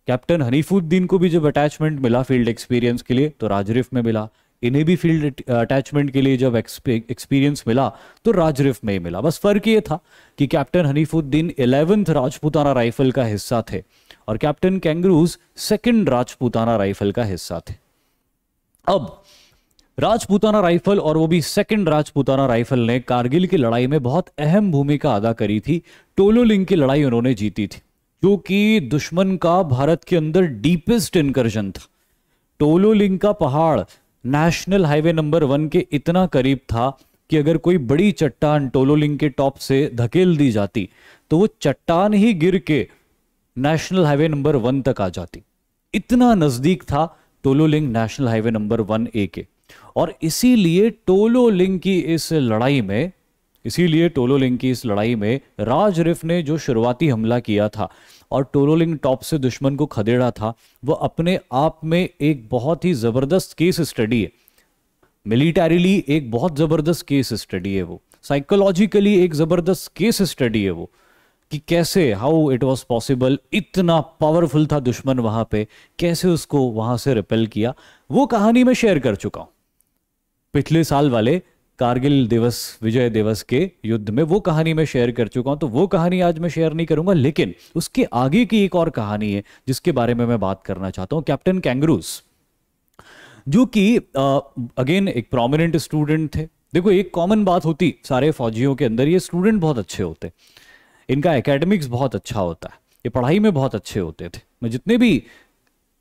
कैप्टन हनीफुद्दीन को भी जब अटैचमेंट मिला फील्ड एक्सपीरियंस के लिए तो राजरिफ में मिला इन्हें भी फील्ड अटैचमेंट के लिए जब एक्सपीरियंस मिला तो राजरिफ में ही मिला बस फर्क ये था कि captain Haneefuddin eleventh Rajputana rifle का हिस्सा थे और captain Kenguruse second Rajputana rifle का हिस्सा थे अब राजपूताना राइफल और वो भी सेकंड राजपूताना राइफल ने कारगिल की लड़ाई में बहुत अहम भूमिका अदा करी थी टोलोलिंग की लड़ाई उन्होंने जीती थी जो कि दुश्मन का भारत के अंदर डीपेस्ट इनकर्जन था टोलोलिंग का पहाड़ नेशनल हाईवे नंबर वन के इतना करीब था कि अगर कोई बड़ी चट्टान टोलोलिंग के टॉप से धकेल दी जाती तो वो चट्टान ही गिर के नेशनल हाईवे नंबर वन तक आ जाती इतना नजदीक था Tololing national highway number one A के और इसीलिए टोलोलिंग की इस लड़ाई में इसीलिए टोलोलिंग की इस लड़ाई में राज रिफ ने जो शुरुआती हमला किया था और टोलोलिंग टॉप से दुश्मन को खदेड़ा था वह अपने आप में एक बहुत ही ज़बरदस्त केस स्टडी है मिलिटरीली एक बहुत ज़बरदस्त केस स्टडी है वो साइकोलॉजिकली एक ज़बरदस्त केस स्टडी है वो कि कैसे हाउ इट वॉज पॉसिबल इतना पावरफुल था दुश्मन वहां पे कैसे उसको वहां से रिपेल किया वो कहानी मैं शेयर कर चुका हूं पिछले साल वाले कारगिल दिवस विजय दिवस के युद्ध में वो कहानी मैं शेयर कर चुका हूं तो वो कहानी आज मैं शेयर नहीं करूंगा लेकिन उसके आगे की एक और कहानी है जिसके बारे में मैं बात करना चाहता हूं कैप्टन कैंगरूस जो कि अगेन एक प्रोमिनेंट स्टूडेंट थे देखो एक कॉमन बात होती सारे फौजियों के अंदर ये स्टूडेंट बहुत अच्छे होते हैं इनका एकेडमिक्स बहुत अच्छा होता है ये पढ़ाई में बहुत अच्छे होते थे मैं जितने भी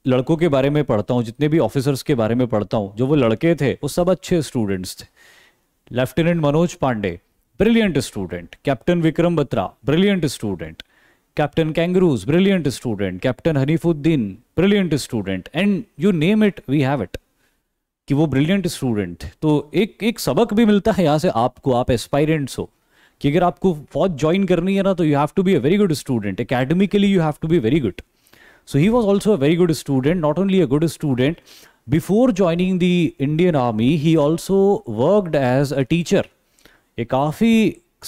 लड़कों के बारे में पढ़ता हूँ जितने भी ऑफिसर्स के बारे में पढ़ता हूँ जो वो लड़के थे वो सब अच्छे स्टूडेंट्स थे lieutenant Manoj Pandey brilliant student captain Vikram Batra brilliant student captain Kenguruse brilliant student captain Haneefuddin brilliant student and you name it we have it कि वो ब्रिलियंट स्टूडेंट तो एक एक सबक भी मिलता है यहाँ से आपको आप एस्पायरेंट्स हो कि अगर आपको फौज ज्वाइन करनी है ना तो you have to be a very good student academically you have to be very good so he was also a very good student not only a good student before joining the Indian army he also worked as a teacher ये काफ़ी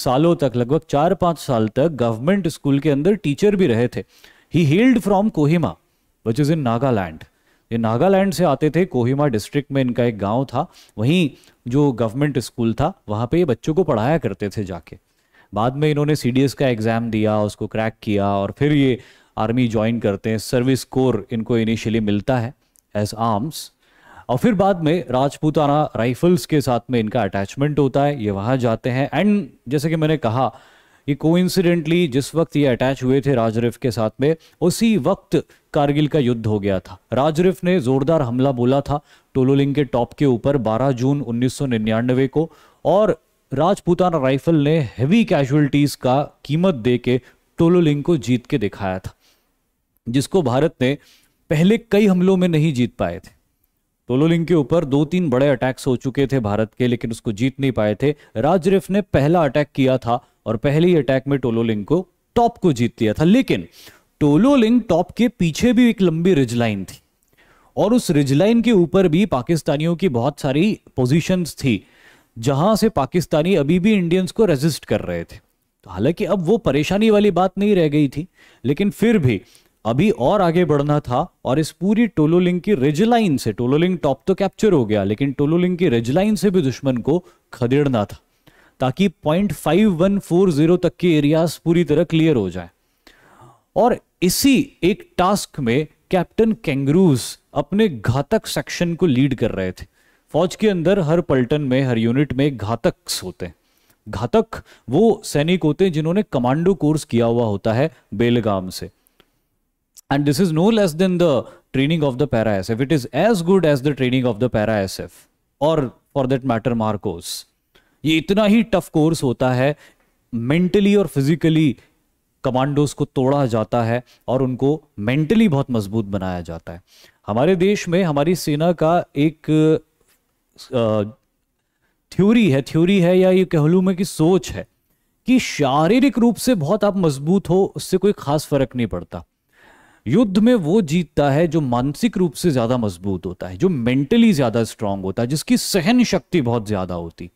सालों तक लगभग चार पाँच साल तक government school के अंदर टीचर भी रहे थे he held from Kohima which is in Nagaland ये नागालैंड से आते थे कोहिमा डिस्ट्रिक्ट में इनका एक गांव था वहीं जो गवर्नमेंट स्कूल था वहाँ पे ये बच्चों को पढ़ाया करते थे जाके बाद में इन्होंने सी का एग्ज़ाम दिया उसको क्रैक किया और फिर ये आर्मी ज्वाइन करते हैं सर्विस कोर इनको इनिशियली मिलता है एज आर्म्स और फिर बाद में राजपूताना राइफल्स के साथ में इनका अटैचमेंट होता है ये वहां जाते हैं एंड जैसे कि मैंने कहा ये कोइंसिडेंटली जिस वक्त ये अटैच हुए थे राजरिफ के साथ में उसी वक्त कारगिल का युद्ध हो गया था राजरिफ ने जोरदार हमला बोला था टोलोलिंग के टॉप के ऊपर 12 जून 1999 को और राजपूताना राइफल ने हेवी कैजुअलिटीज का कीमत दे के टोलोलिंग को जीत के दिखाया था जिसको भारत ने पहले कई हमलों में नहीं जीत पाए थे टोलोलिंग के ऊपर दो तीन बड़े अटैक्स हो चुके थे भारत के लेकिन उसको जीत नहीं पाए थे राजरिफ ने पहला अटैक किया था और पहले ही अटैक में टोलोलिंग को टॉप को जीत लिया था लेकिन टोलोलिंग टॉप के पीछे भी एक लंबी रिज लाइन थी और उस रिज लाइन के ऊपर भी पाकिस्तानियों की बहुत सारी पोजिशन थी जहां से पाकिस्तानी अभी भी इंडियंस को रेजिस्ट कर रहे थे तो हालांकि अब वो परेशानी वाली बात नहीं रह गई थी लेकिन फिर भी अभी और आगे बढ़ना था और इस पूरी टोलोलिंग की रिजलाइन से टोलोलिंग टॉप तो कैप्चर हो गया लेकिन टोलोलिंग की रिजलाइन से भी दुश्मन को खदेड़ना था ताकि 0.5140 तक के एरियाज पूरी तरह क्लियर हो जाए और इसी एक टास्क में कैप्टन कैंगरूज अपने घातक सेक्शन को लीड कर रहे थे फौज के अंदर हर पलटन में हर यूनिट में घातक होते हैं घातक वो सैनिक होते हैं जिन्होंने कमांडो कोर्स किया हुआ होता है बेलगाम से and this is no less than the training of the para sf it is as good as the training of the para sf और फॉर दैट मैटर मार्कोस ये इतना ही टफ कोर्स होता है मेंटली और फिजिकली कमांडोज को तोड़ा जाता है और उनको मेंटली बहुत मजबूत बनाया जाता है हमारे देश में हमारी सेना का एक थ्योरी है थ्योरी है या ये कह लू मैं कि सोच है कि शारीरिक रूप से बहुत आप मजबूत हो उससे कोई खास फर्क नहीं पड़ता युद्ध में वो जीतता है जो मानसिक रूप से ज्यादा मजबूत होता है जो मेंटली ज्यादा स्ट्रांग होता है जिसकी सहन शक्ति बहुत ज्यादा होती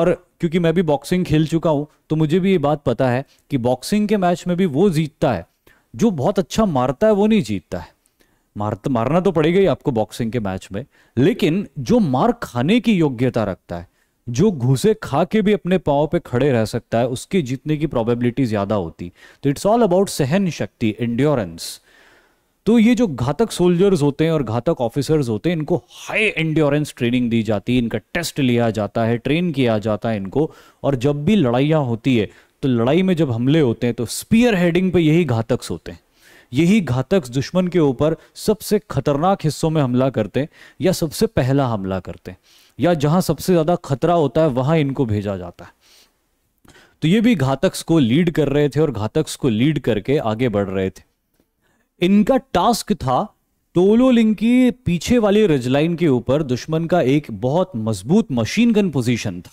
और क्योंकि मैं भी बॉक्सिंग खेल चुका हूं तो मुझे भी ये बात पता है कि बॉक्सिंग के मैच में भी वो जीतता है जो बहुत अच्छा मारता है वो नहीं जीतता है मार तो मारना तो पड़ेगा ही आपको बॉक्सिंग के मैच में लेकिन जो मार खाने की योग्यता रखता है जो घुसे खा के भी अपने पाँव पे खड़े रह सकता है उसके जीतने की प्रोबेबिलिटी ज़्यादा होती तो इट्स ऑल अबाउट सहन शक्ति एंड्योरेंस तो ये जो घातक सोल्जर्स होते हैं और घातक ऑफिसर्स होते हैं इनको हाई इंड्योरेंस ट्रेनिंग दी जाती है इनका टेस्ट लिया जाता है ट्रेन किया जाता है इनको और जब भी लड़ाइयाँ होती है तो लड़ाई में जब हमले होते हैं तो स्पीयर हेडिंग पे यही घातक होते हैं यही घातक दुश्मन के ऊपर सबसे खतरनाक हिस्सों में हमला करते या सबसे पहला हमला करते या जहां सबसे ज्यादा खतरा होता है वहां इनको भेजा जाता है तो ये भी घातक को लीड कर रहे थे और घातक को लीड करके आगे बढ़ रहे थे इनका टास्क था टोलोलिंग की पीछे वाली रजलाइन के ऊपर दुश्मन का एक बहुत मजबूत मशीन गन पोजीशन था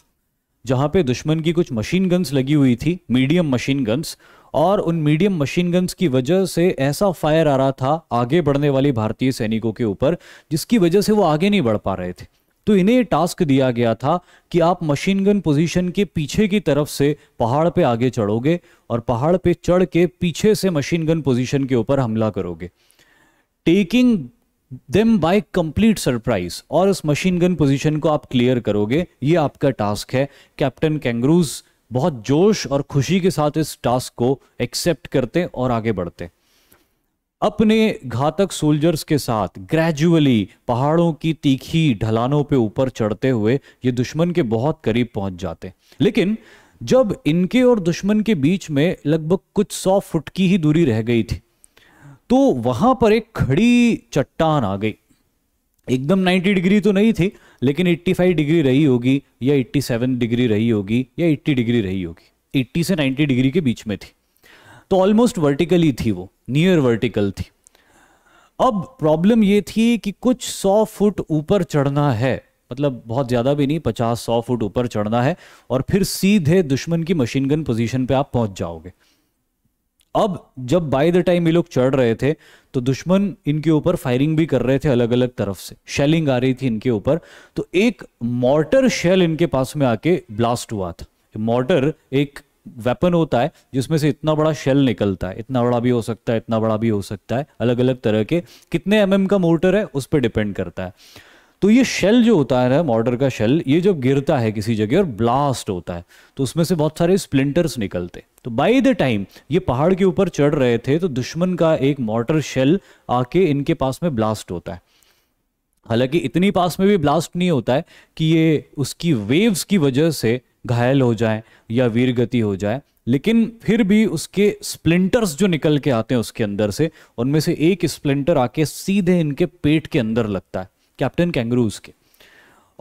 जहां पे दुश्मन की कुछ मशीन गन्स लगी हुई थी मीडियम मशीन गन्स और उन मीडियम मशीन गन्स की वजह से ऐसा फायर आ रहा था आगे बढ़ने वाले भारतीय सैनिकों के ऊपर जिसकी वजह से वो आगे नहीं बढ़ पा रहे थे तो इन्हें टास्क दिया गया था कि आप मशीन गन पोजीशन के पीछे की तरफ से पहाड़ पे आगे चढ़ोगे और पहाड़ पे चढ़ के पीछे से मशीन गन पोजीशन के ऊपर हमला करोगे taking them by complete surprise और उस मशीन गन पोजीशन को आप क्लियर करोगे ये आपका टास्क है कैप्टन कैंगरूज बहुत जोश और खुशी के साथ इस टास्क को एक्सेप्ट करते और आगे बढ़ते अपने घातक सोल्जर्स के साथ ग्रेजुअली पहाड़ों की तीखी ढलानों पे ऊपर चढ़ते हुए ये दुश्मन के बहुत करीब पहुंच जाते लेकिन जब इनके और दुश्मन के बीच में लगभग कुछ सौ फुट की ही दूरी रह गई थी तो वहां पर एक खड़ी चट्टान आ गई एकदम 90 डिग्री तो नहीं थी लेकिन 85 डिग्री रही होगी या 87 डिग्री रही होगी या 80 डिग्री रही होगी 80 से 90 डिग्री के बीच में थी तो ऑलमोस्ट वर्टिकली थी वो नियर वर्टिकल थी अब प्रॉब्लम ये थी कि कुछ सौ फुट ऊपर चढ़ना है मतलब बहुत ज़्यादा भी नहीं पचास सौ फुट ऊपर चढ़ना है और फिर सीधे दुश्मन की मशीन गन पोजीशन पे आप पहुंच जाओगे अब जब बाय द टाइम ये लोग चढ़ रहे थे तो दुश्मन इनके ऊपर फायरिंग भी कर रहे थे अलग अलग तरफ से शेलिंग आ रही थी इनके ऊपर तो एक मोर्टर शेल इनके पास में आके ब्लास्ट हुआ था मोटर एक वेपन होता है जिसमें से इतना बड़ा शेल निकलता है इतना बड़ा भी हो सकता है इतना बड़ा भी हो सकता है अलग अलग तरह के कितने एम mm का मोटर है उस पर डिपेंड करता है तो ये शेल जो होता है ना मॉडर का शेल ये जब गिरता है किसी जगह और ब्लास्ट होता है तो उसमें से बहुत सारे स्प्लिंटर्स निकलते तो बाय द टाइम ये पहाड़ के ऊपर चढ़ रहे थे तो दुश्मन का एक मॉटर शेल आके इनके पास में ब्लास्ट होता है हालांकि इतनी पास में भी ब्लास्ट नहीं होता है कि ये उसकी वेव्स की वजह से घायल हो जाए या वीरगति हो जाए लेकिन फिर भी उसके स्प्लिंटर्स जो निकल के आते हैं उसके अंदर से उनमें से एक स्प्लिंटर आके सीधे इनके पेट के अंदर लगता है कैप्टन कैंगरूज के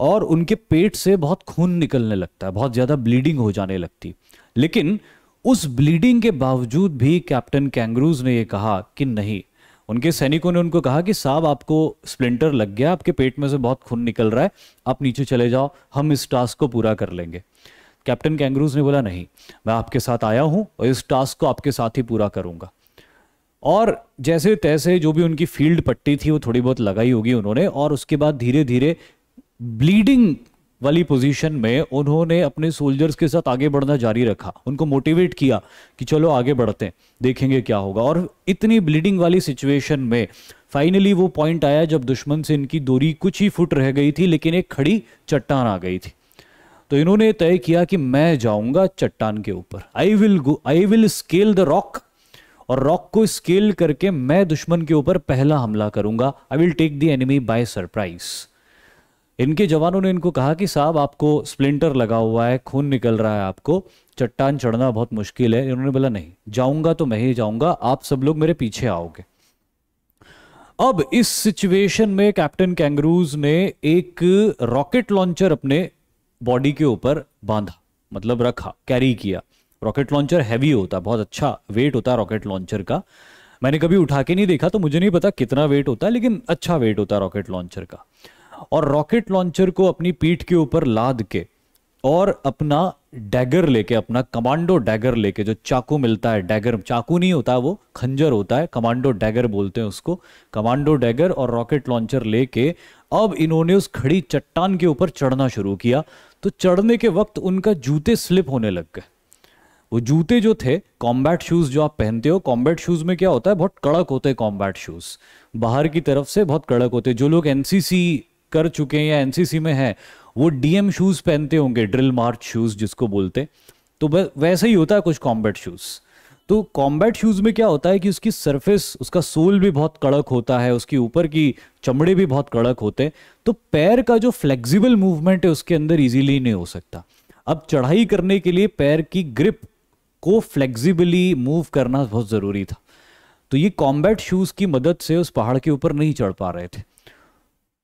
और उनके पेट से बहुत खून निकलने लगता है बहुत ज़्यादा ब्लीडिंग हो जाने लगती लेकिन उस ब्लीडिंग के बावजूद भी कैप्टन कैंगरूज ने यह कहा कि नहीं उनके सैनिकों ने उनको कहा कि साहब आपको स्प्लिंटर लग गया आपके पेट में से बहुत खून निकल रहा है आप नीचे चले जाओ हम इस टास्क को पूरा कर लेंगे कैप्टन कैंगरूज ने बोला नहीं मैं आपके साथ आया हूं और इस टास्क को आपके साथ ही पूरा करूंगा और जैसे तैसे जो भी उनकी फील्ड पट्टी थी वो थोड़ी बहुत लगाई होगी उन्होंने और उसके बाद धीरे धीरे ब्लीडिंग वाली पोजीशन में उन्होंने अपने सोल्जर्स के साथ आगे बढ़ना जारी रखा उनको मोटिवेट किया कि चलो आगे बढ़ते हैं देखेंगे क्या होगा और इतनी ब्लीडिंग वाली सिचुएशन में फाइनली वो पॉइंट आया जब दुश्मन से इनकी दूरी कुछ ही फुट रह गई थी लेकिन एक खड़ी चट्टान आ गई थी तो इन्होंने तय किया कि मैं जाऊंगा चट्टान के ऊपर I will go I will scale the rock और रॉक को स्केल करके मैं दुश्मन के ऊपर पहला हमला करूंगा I will take the enemy by surprise इनके जवानों ने इनको कहा कि साहब आपको स्प्लिंटर लगा हुआ है खून निकल रहा है आपको चट्टान चढ़ना बहुत मुश्किल है इन्होंने बोला नहीं जाऊंगा तो मैं ही जाऊंगा आप सब लोग मेरे पीछे आओगे अब इस सिचुएशन में कैप्टन कैंगरूज ने एक रॉकेट लॉन्चर अपने बॉडी के ऊपर बांधा मतलब रखा कैरी किया रॉकेट लॉन्चर हैवी होता बहुत अच्छा वेट होता है रॉकेट लॉन्चर का मैंने कभी उठा के नहीं देखा तो मुझे नहीं पता कितना वेट होता है लेकिन अच्छा वेट होता है रॉकेट लॉन्चर का और रॉकेट लॉन्चर को अपनी पीठ के ऊपर लाद के और अपना डैगर लेके अपना कमांडो डैगर लेके जो चाकू मिलता है डैगर चाकू नहीं होता वो खंजर होता है कमांडो डैगर बोलते हैं उसको कमांडो डैगर और रॉकेट लॉन्चर लेके अब इन्होंने उस खड़ी चट्टान के ऊपर चढ़ना शुरू किया तो चढ़ने के वक्त उनका जूते स्लिप होने लग गए वो जूते जो थे कॉम्बैट शूज़ जो आप पहनते हो कॉम्बैट शूज़ में क्या होता है बहुत कड़क होते हैं कॉम्बैट शूज़ बाहर की तरफ से बहुत कड़क होते हैं जो लोग एनसीसी कर चुके हैं या एन में हैं वो डीएम शूज़ पहनते होंगे ड्रिल मार्च शूज़ जिसको बोलते तो वैसे ही होता है कुछ कॉम्बैट शूज़ तो कॉम्बैट शूज़ में क्या होता है कि उसकी सरफेस उसका सोल भी बहुत कड़क होता है उसकी ऊपर की चमड़े भी बहुत कड़क होते हैं तो पैर का जो फ्लेक्सिबल मूवमेंट है उसके अंदर इजीली नहीं हो सकता अब चढ़ाई करने के लिए पैर की ग्रिप को फ्लेक्सिबली मूव करना बहुत ज़रूरी था तो ये कॉम्बैट शूज़ की मदद से उस पहाड़ के ऊपर नहीं चढ़ पा रहे थे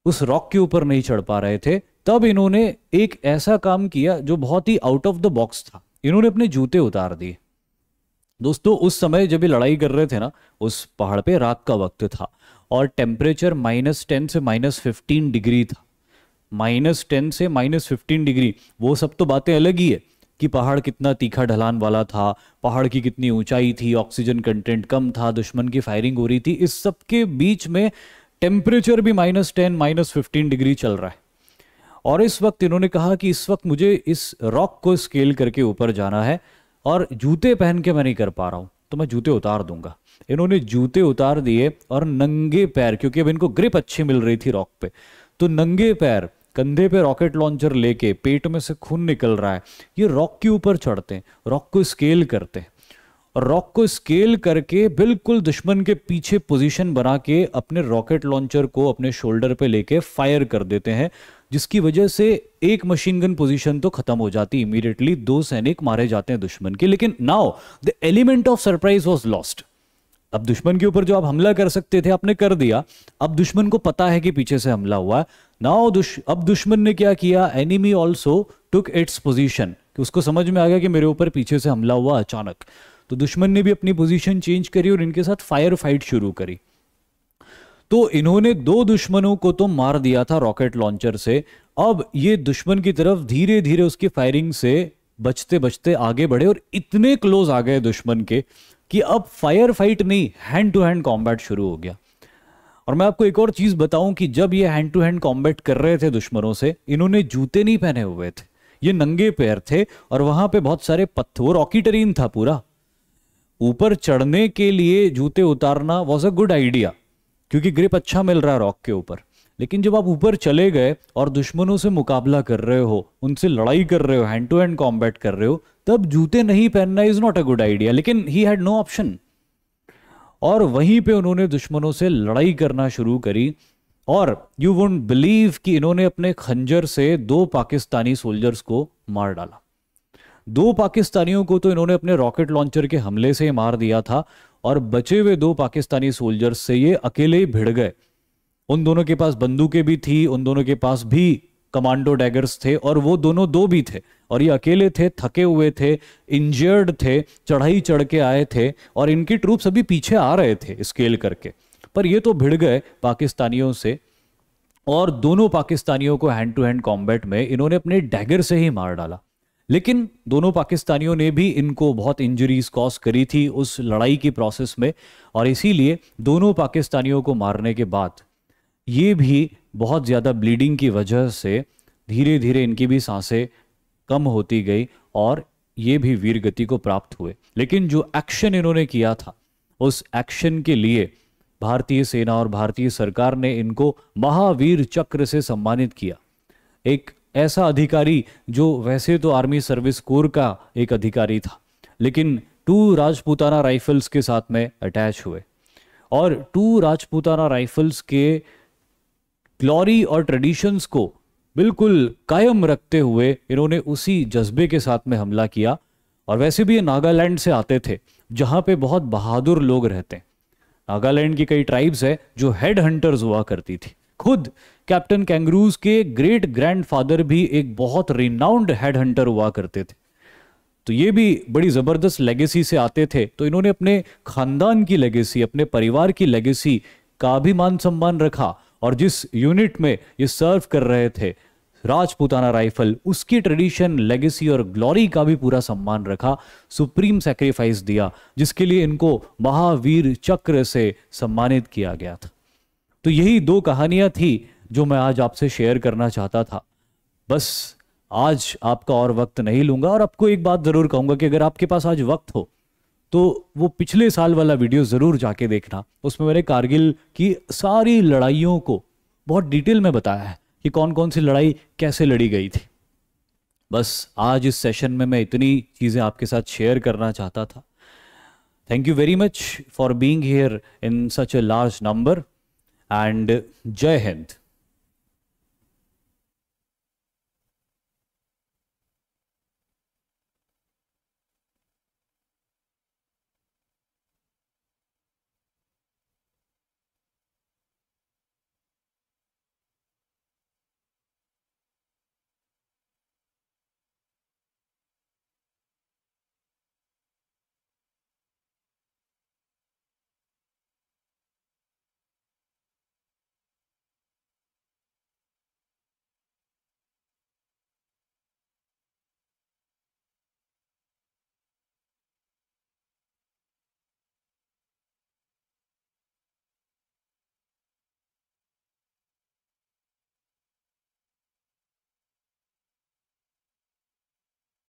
उस रॉक के ऊपर नहीं चढ़ पा रहे थे तब इन्होंने एक ऐसा काम किया जो बहुत ही आउट ऑफ द बॉक्स था इन्होंने अपने जूते उतार दिए दोस्तों उस समय जब ये लड़ाई कर रहे थे ना उस पहाड़ पे रात का वक्त था और टेम्परेचर माइनस टेन से माइनस फिफ्टीन डिग्री था माइनस टेन से माइनस फिफ्टीन डिग्री वो सब तो बातें अलग ही है कि पहाड़ कितना तीखा ढलान वाला था पहाड़ की कितनी ऊंचाई थी ऑक्सीजन कंटेंट कम था दुश्मन की फायरिंग हो रही थी इस सब के बीच में टेम्परेचर भी minus ten minus fifteen degree चल रहा है और इस वक्त इन्होंने कहा कि इस वक्त मुझे इस रॉक को स्केल करके ऊपर जाना है और जूते पहन के मैं नहीं कर पा रहा हूँ तो मैं जूते उतार दूंगा इन्होंने जूते उतार दिए और नंगे पैर क्योंकि अब इनको ग्रिप अच्छी मिल रही थी रॉक पे तो नंगे पैर कंधे पे रॉकेट लॉन्चर लेके पेट में से खून निकल रहा है ये रॉक के ऊपर चढ़ते हैं रॉक को स्केल करते हैं और रॉक को स्केल करके बिल्कुल दुश्मन के पीछे पोजीशन बना के अपने रॉकेट लॉन्चर को अपने शोल्डर पे लेके फायर कर देते हैं जिसकी वजह से एक मशीन गन पोजीशन तो खत्म हो जाती इमीडिएटली दो सैनिक मारे जाते हैं दुश्मन के लेकिन now the element of surprise was lost अब दुश्मन के ऊपर जो आप हमला कर सकते थे आपने कर दिया अब दुश्मन को पता है कि पीछे से हमला हुआ है नाउ दुश अब दुश्मन ने क्या किया enemy also took its position उसको समझ में आ गया कि मेरे ऊपर पीछे से हमला हुआ अचानक तो दुश्मन ने भी अपनी पोजीशन चेंज करी और इनके साथ फायर फाइट शुरू करी तो इन्होंने दो दुश्मनों को तो मार दिया था रॉकेट लॉन्चर से अब ये दुश्मन की तरफ धीरे धीरे उसकी फायरिंग से बचते बचते आगे बढ़े और इतने क्लोज आ गए दुश्मन के कि अब फायर फाइट नहीं हैंड टू हैंड कॉम्बैट शुरू हो गया और मैं आपको एक और चीज़ बताऊं कि जब ये हैंड टू हैंड कॉम्बैट कर रहे थे दुश्मनों से इन्होंने जूते नहीं पहने हुए थे ये नंगे पैर थे और वहां पे बहुत सारे पत्थर रॉकीटरीन रॉकी था पूरा ऊपर चढ़ने के लिए जूते उतारना वॉज अ गुड आइडिया क्योंकि ग्रिप अच्छा मिल रहा है रॉक के ऊपर लेकिन जब आप ऊपर चले गए और दुश्मनों से मुकाबला कर रहे हो उनसे लड़ाई कर रहे हो हैंड टू हैंड कॉम्बैट कर रहे हो तब जूते नहीं पहनना is not a good idea लेकिन ही हैड नो ऑप्शन और वहीं पे उन्होंने दुश्मनों से लड़ाई करना शुरू करी और यू वोट बिलीव कि इन्होंने अपने खंजर से दो पाकिस्तानी सोल्जर्स को मार डाला दो पाकिस्तानियों को तो इन्होंने अपने रॉकेट लॉन्चर के हमले से मार दिया था और बचे हुए दो पाकिस्तानी सोल्जर्स से ये अकेले ही भिड़ गए उन दोनों के पास बंदूकें भी थी उन दोनों के पास भी कमांडो डैगर्स थे और वो दोनों दो भी थे और ये अकेले थे थके हुए थे इंजर्ड थे चढ़ाई चढ़ के आए थे और इनकी ट्रूप सभी पीछे आ रहे थे स्केल करके पर ये तो भिड़ गए पाकिस्तानियों से और दोनों पाकिस्तानियों को हैंड टू हैंड कॉम्बैट में इन्होंने अपने डैगर से ही मार डाला लेकिन दोनों पाकिस्तानियों ने भी इनको बहुत इंजरीज कॉज करी थी उस लड़ाई की प्रोसेस में और इसीलिए दोनों पाकिस्तानियों को मारने के बाद ये भी बहुत ज़्यादा ब्लीडिंग की वजह से धीरे धीरे इनकी भी सांसें कम होती गई और ये भी वीर गति को प्राप्त हुए लेकिन जो एक्शन इन्होंने किया था उस एक्शन के लिए भारतीय सेना और भारतीय सरकार ने इनको महावीर चक्र से सम्मानित किया एक ऐसा अधिकारी जो वैसे तो आर्मी सर्विस कोर का एक अधिकारी था लेकिन टू राजपूताना राइफल्स के साथ में अटैच हुए और टू राजपूताना राइफल्स के ग्लोरी और ट्रेडिशंस को बिल्कुल कायम रखते हुए इन्होंने उसी जज्बे के साथ में हमला किया और वैसे भी ये नागालैंड से आते थे जहाँ पे बहुत बहादुर लोग रहते हैं नागालैंड की कई ट्राइब्स है जो हेड हंटर्स हुआ करती थी खुद कैप्टन कैंगरूज के ग्रेट ग्रैंडफादर भी एक बहुत रिनाउंड हेड हंटर हुआ करते थे तो ये भी बड़ी ज़बरदस्त लेगेसी से आते थे तो इन्होंने अपने खानदान की लेगेसी अपने परिवार की लेगेसी का भी मान सम्मान रखा और जिस यूनिट में ये सर्व कर रहे थे राजपूताना राइफल उसकी ट्रेडिशन लेगेसी और ग्लोरी का भी पूरा सम्मान रखा सुप्रीम सेक्रीफाइस दिया जिसके लिए इनको महावीर चक्र से सम्मानित किया गया था तो यही दो कहानियां थी जो मैं आज आपसे शेयर करना चाहता था बस आज आपका और वक्त नहीं लूंगा और आपको एक बात जरूर कहूंगा कि अगर आपके पास आज वक्त हो तो वो पिछले साल वाला वीडियो ज़रूर जाके देखना उसमें मेरे कारगिल की सारी लड़ाइयों को बहुत डिटेल में बताया है कि कौन कौन सी लड़ाई कैसे लड़ी गई थी बस आज इस सेशन में मैं इतनी चीज़ें आपके साथ शेयर करना चाहता था thank you very much for being here in such a large number and Jai Hind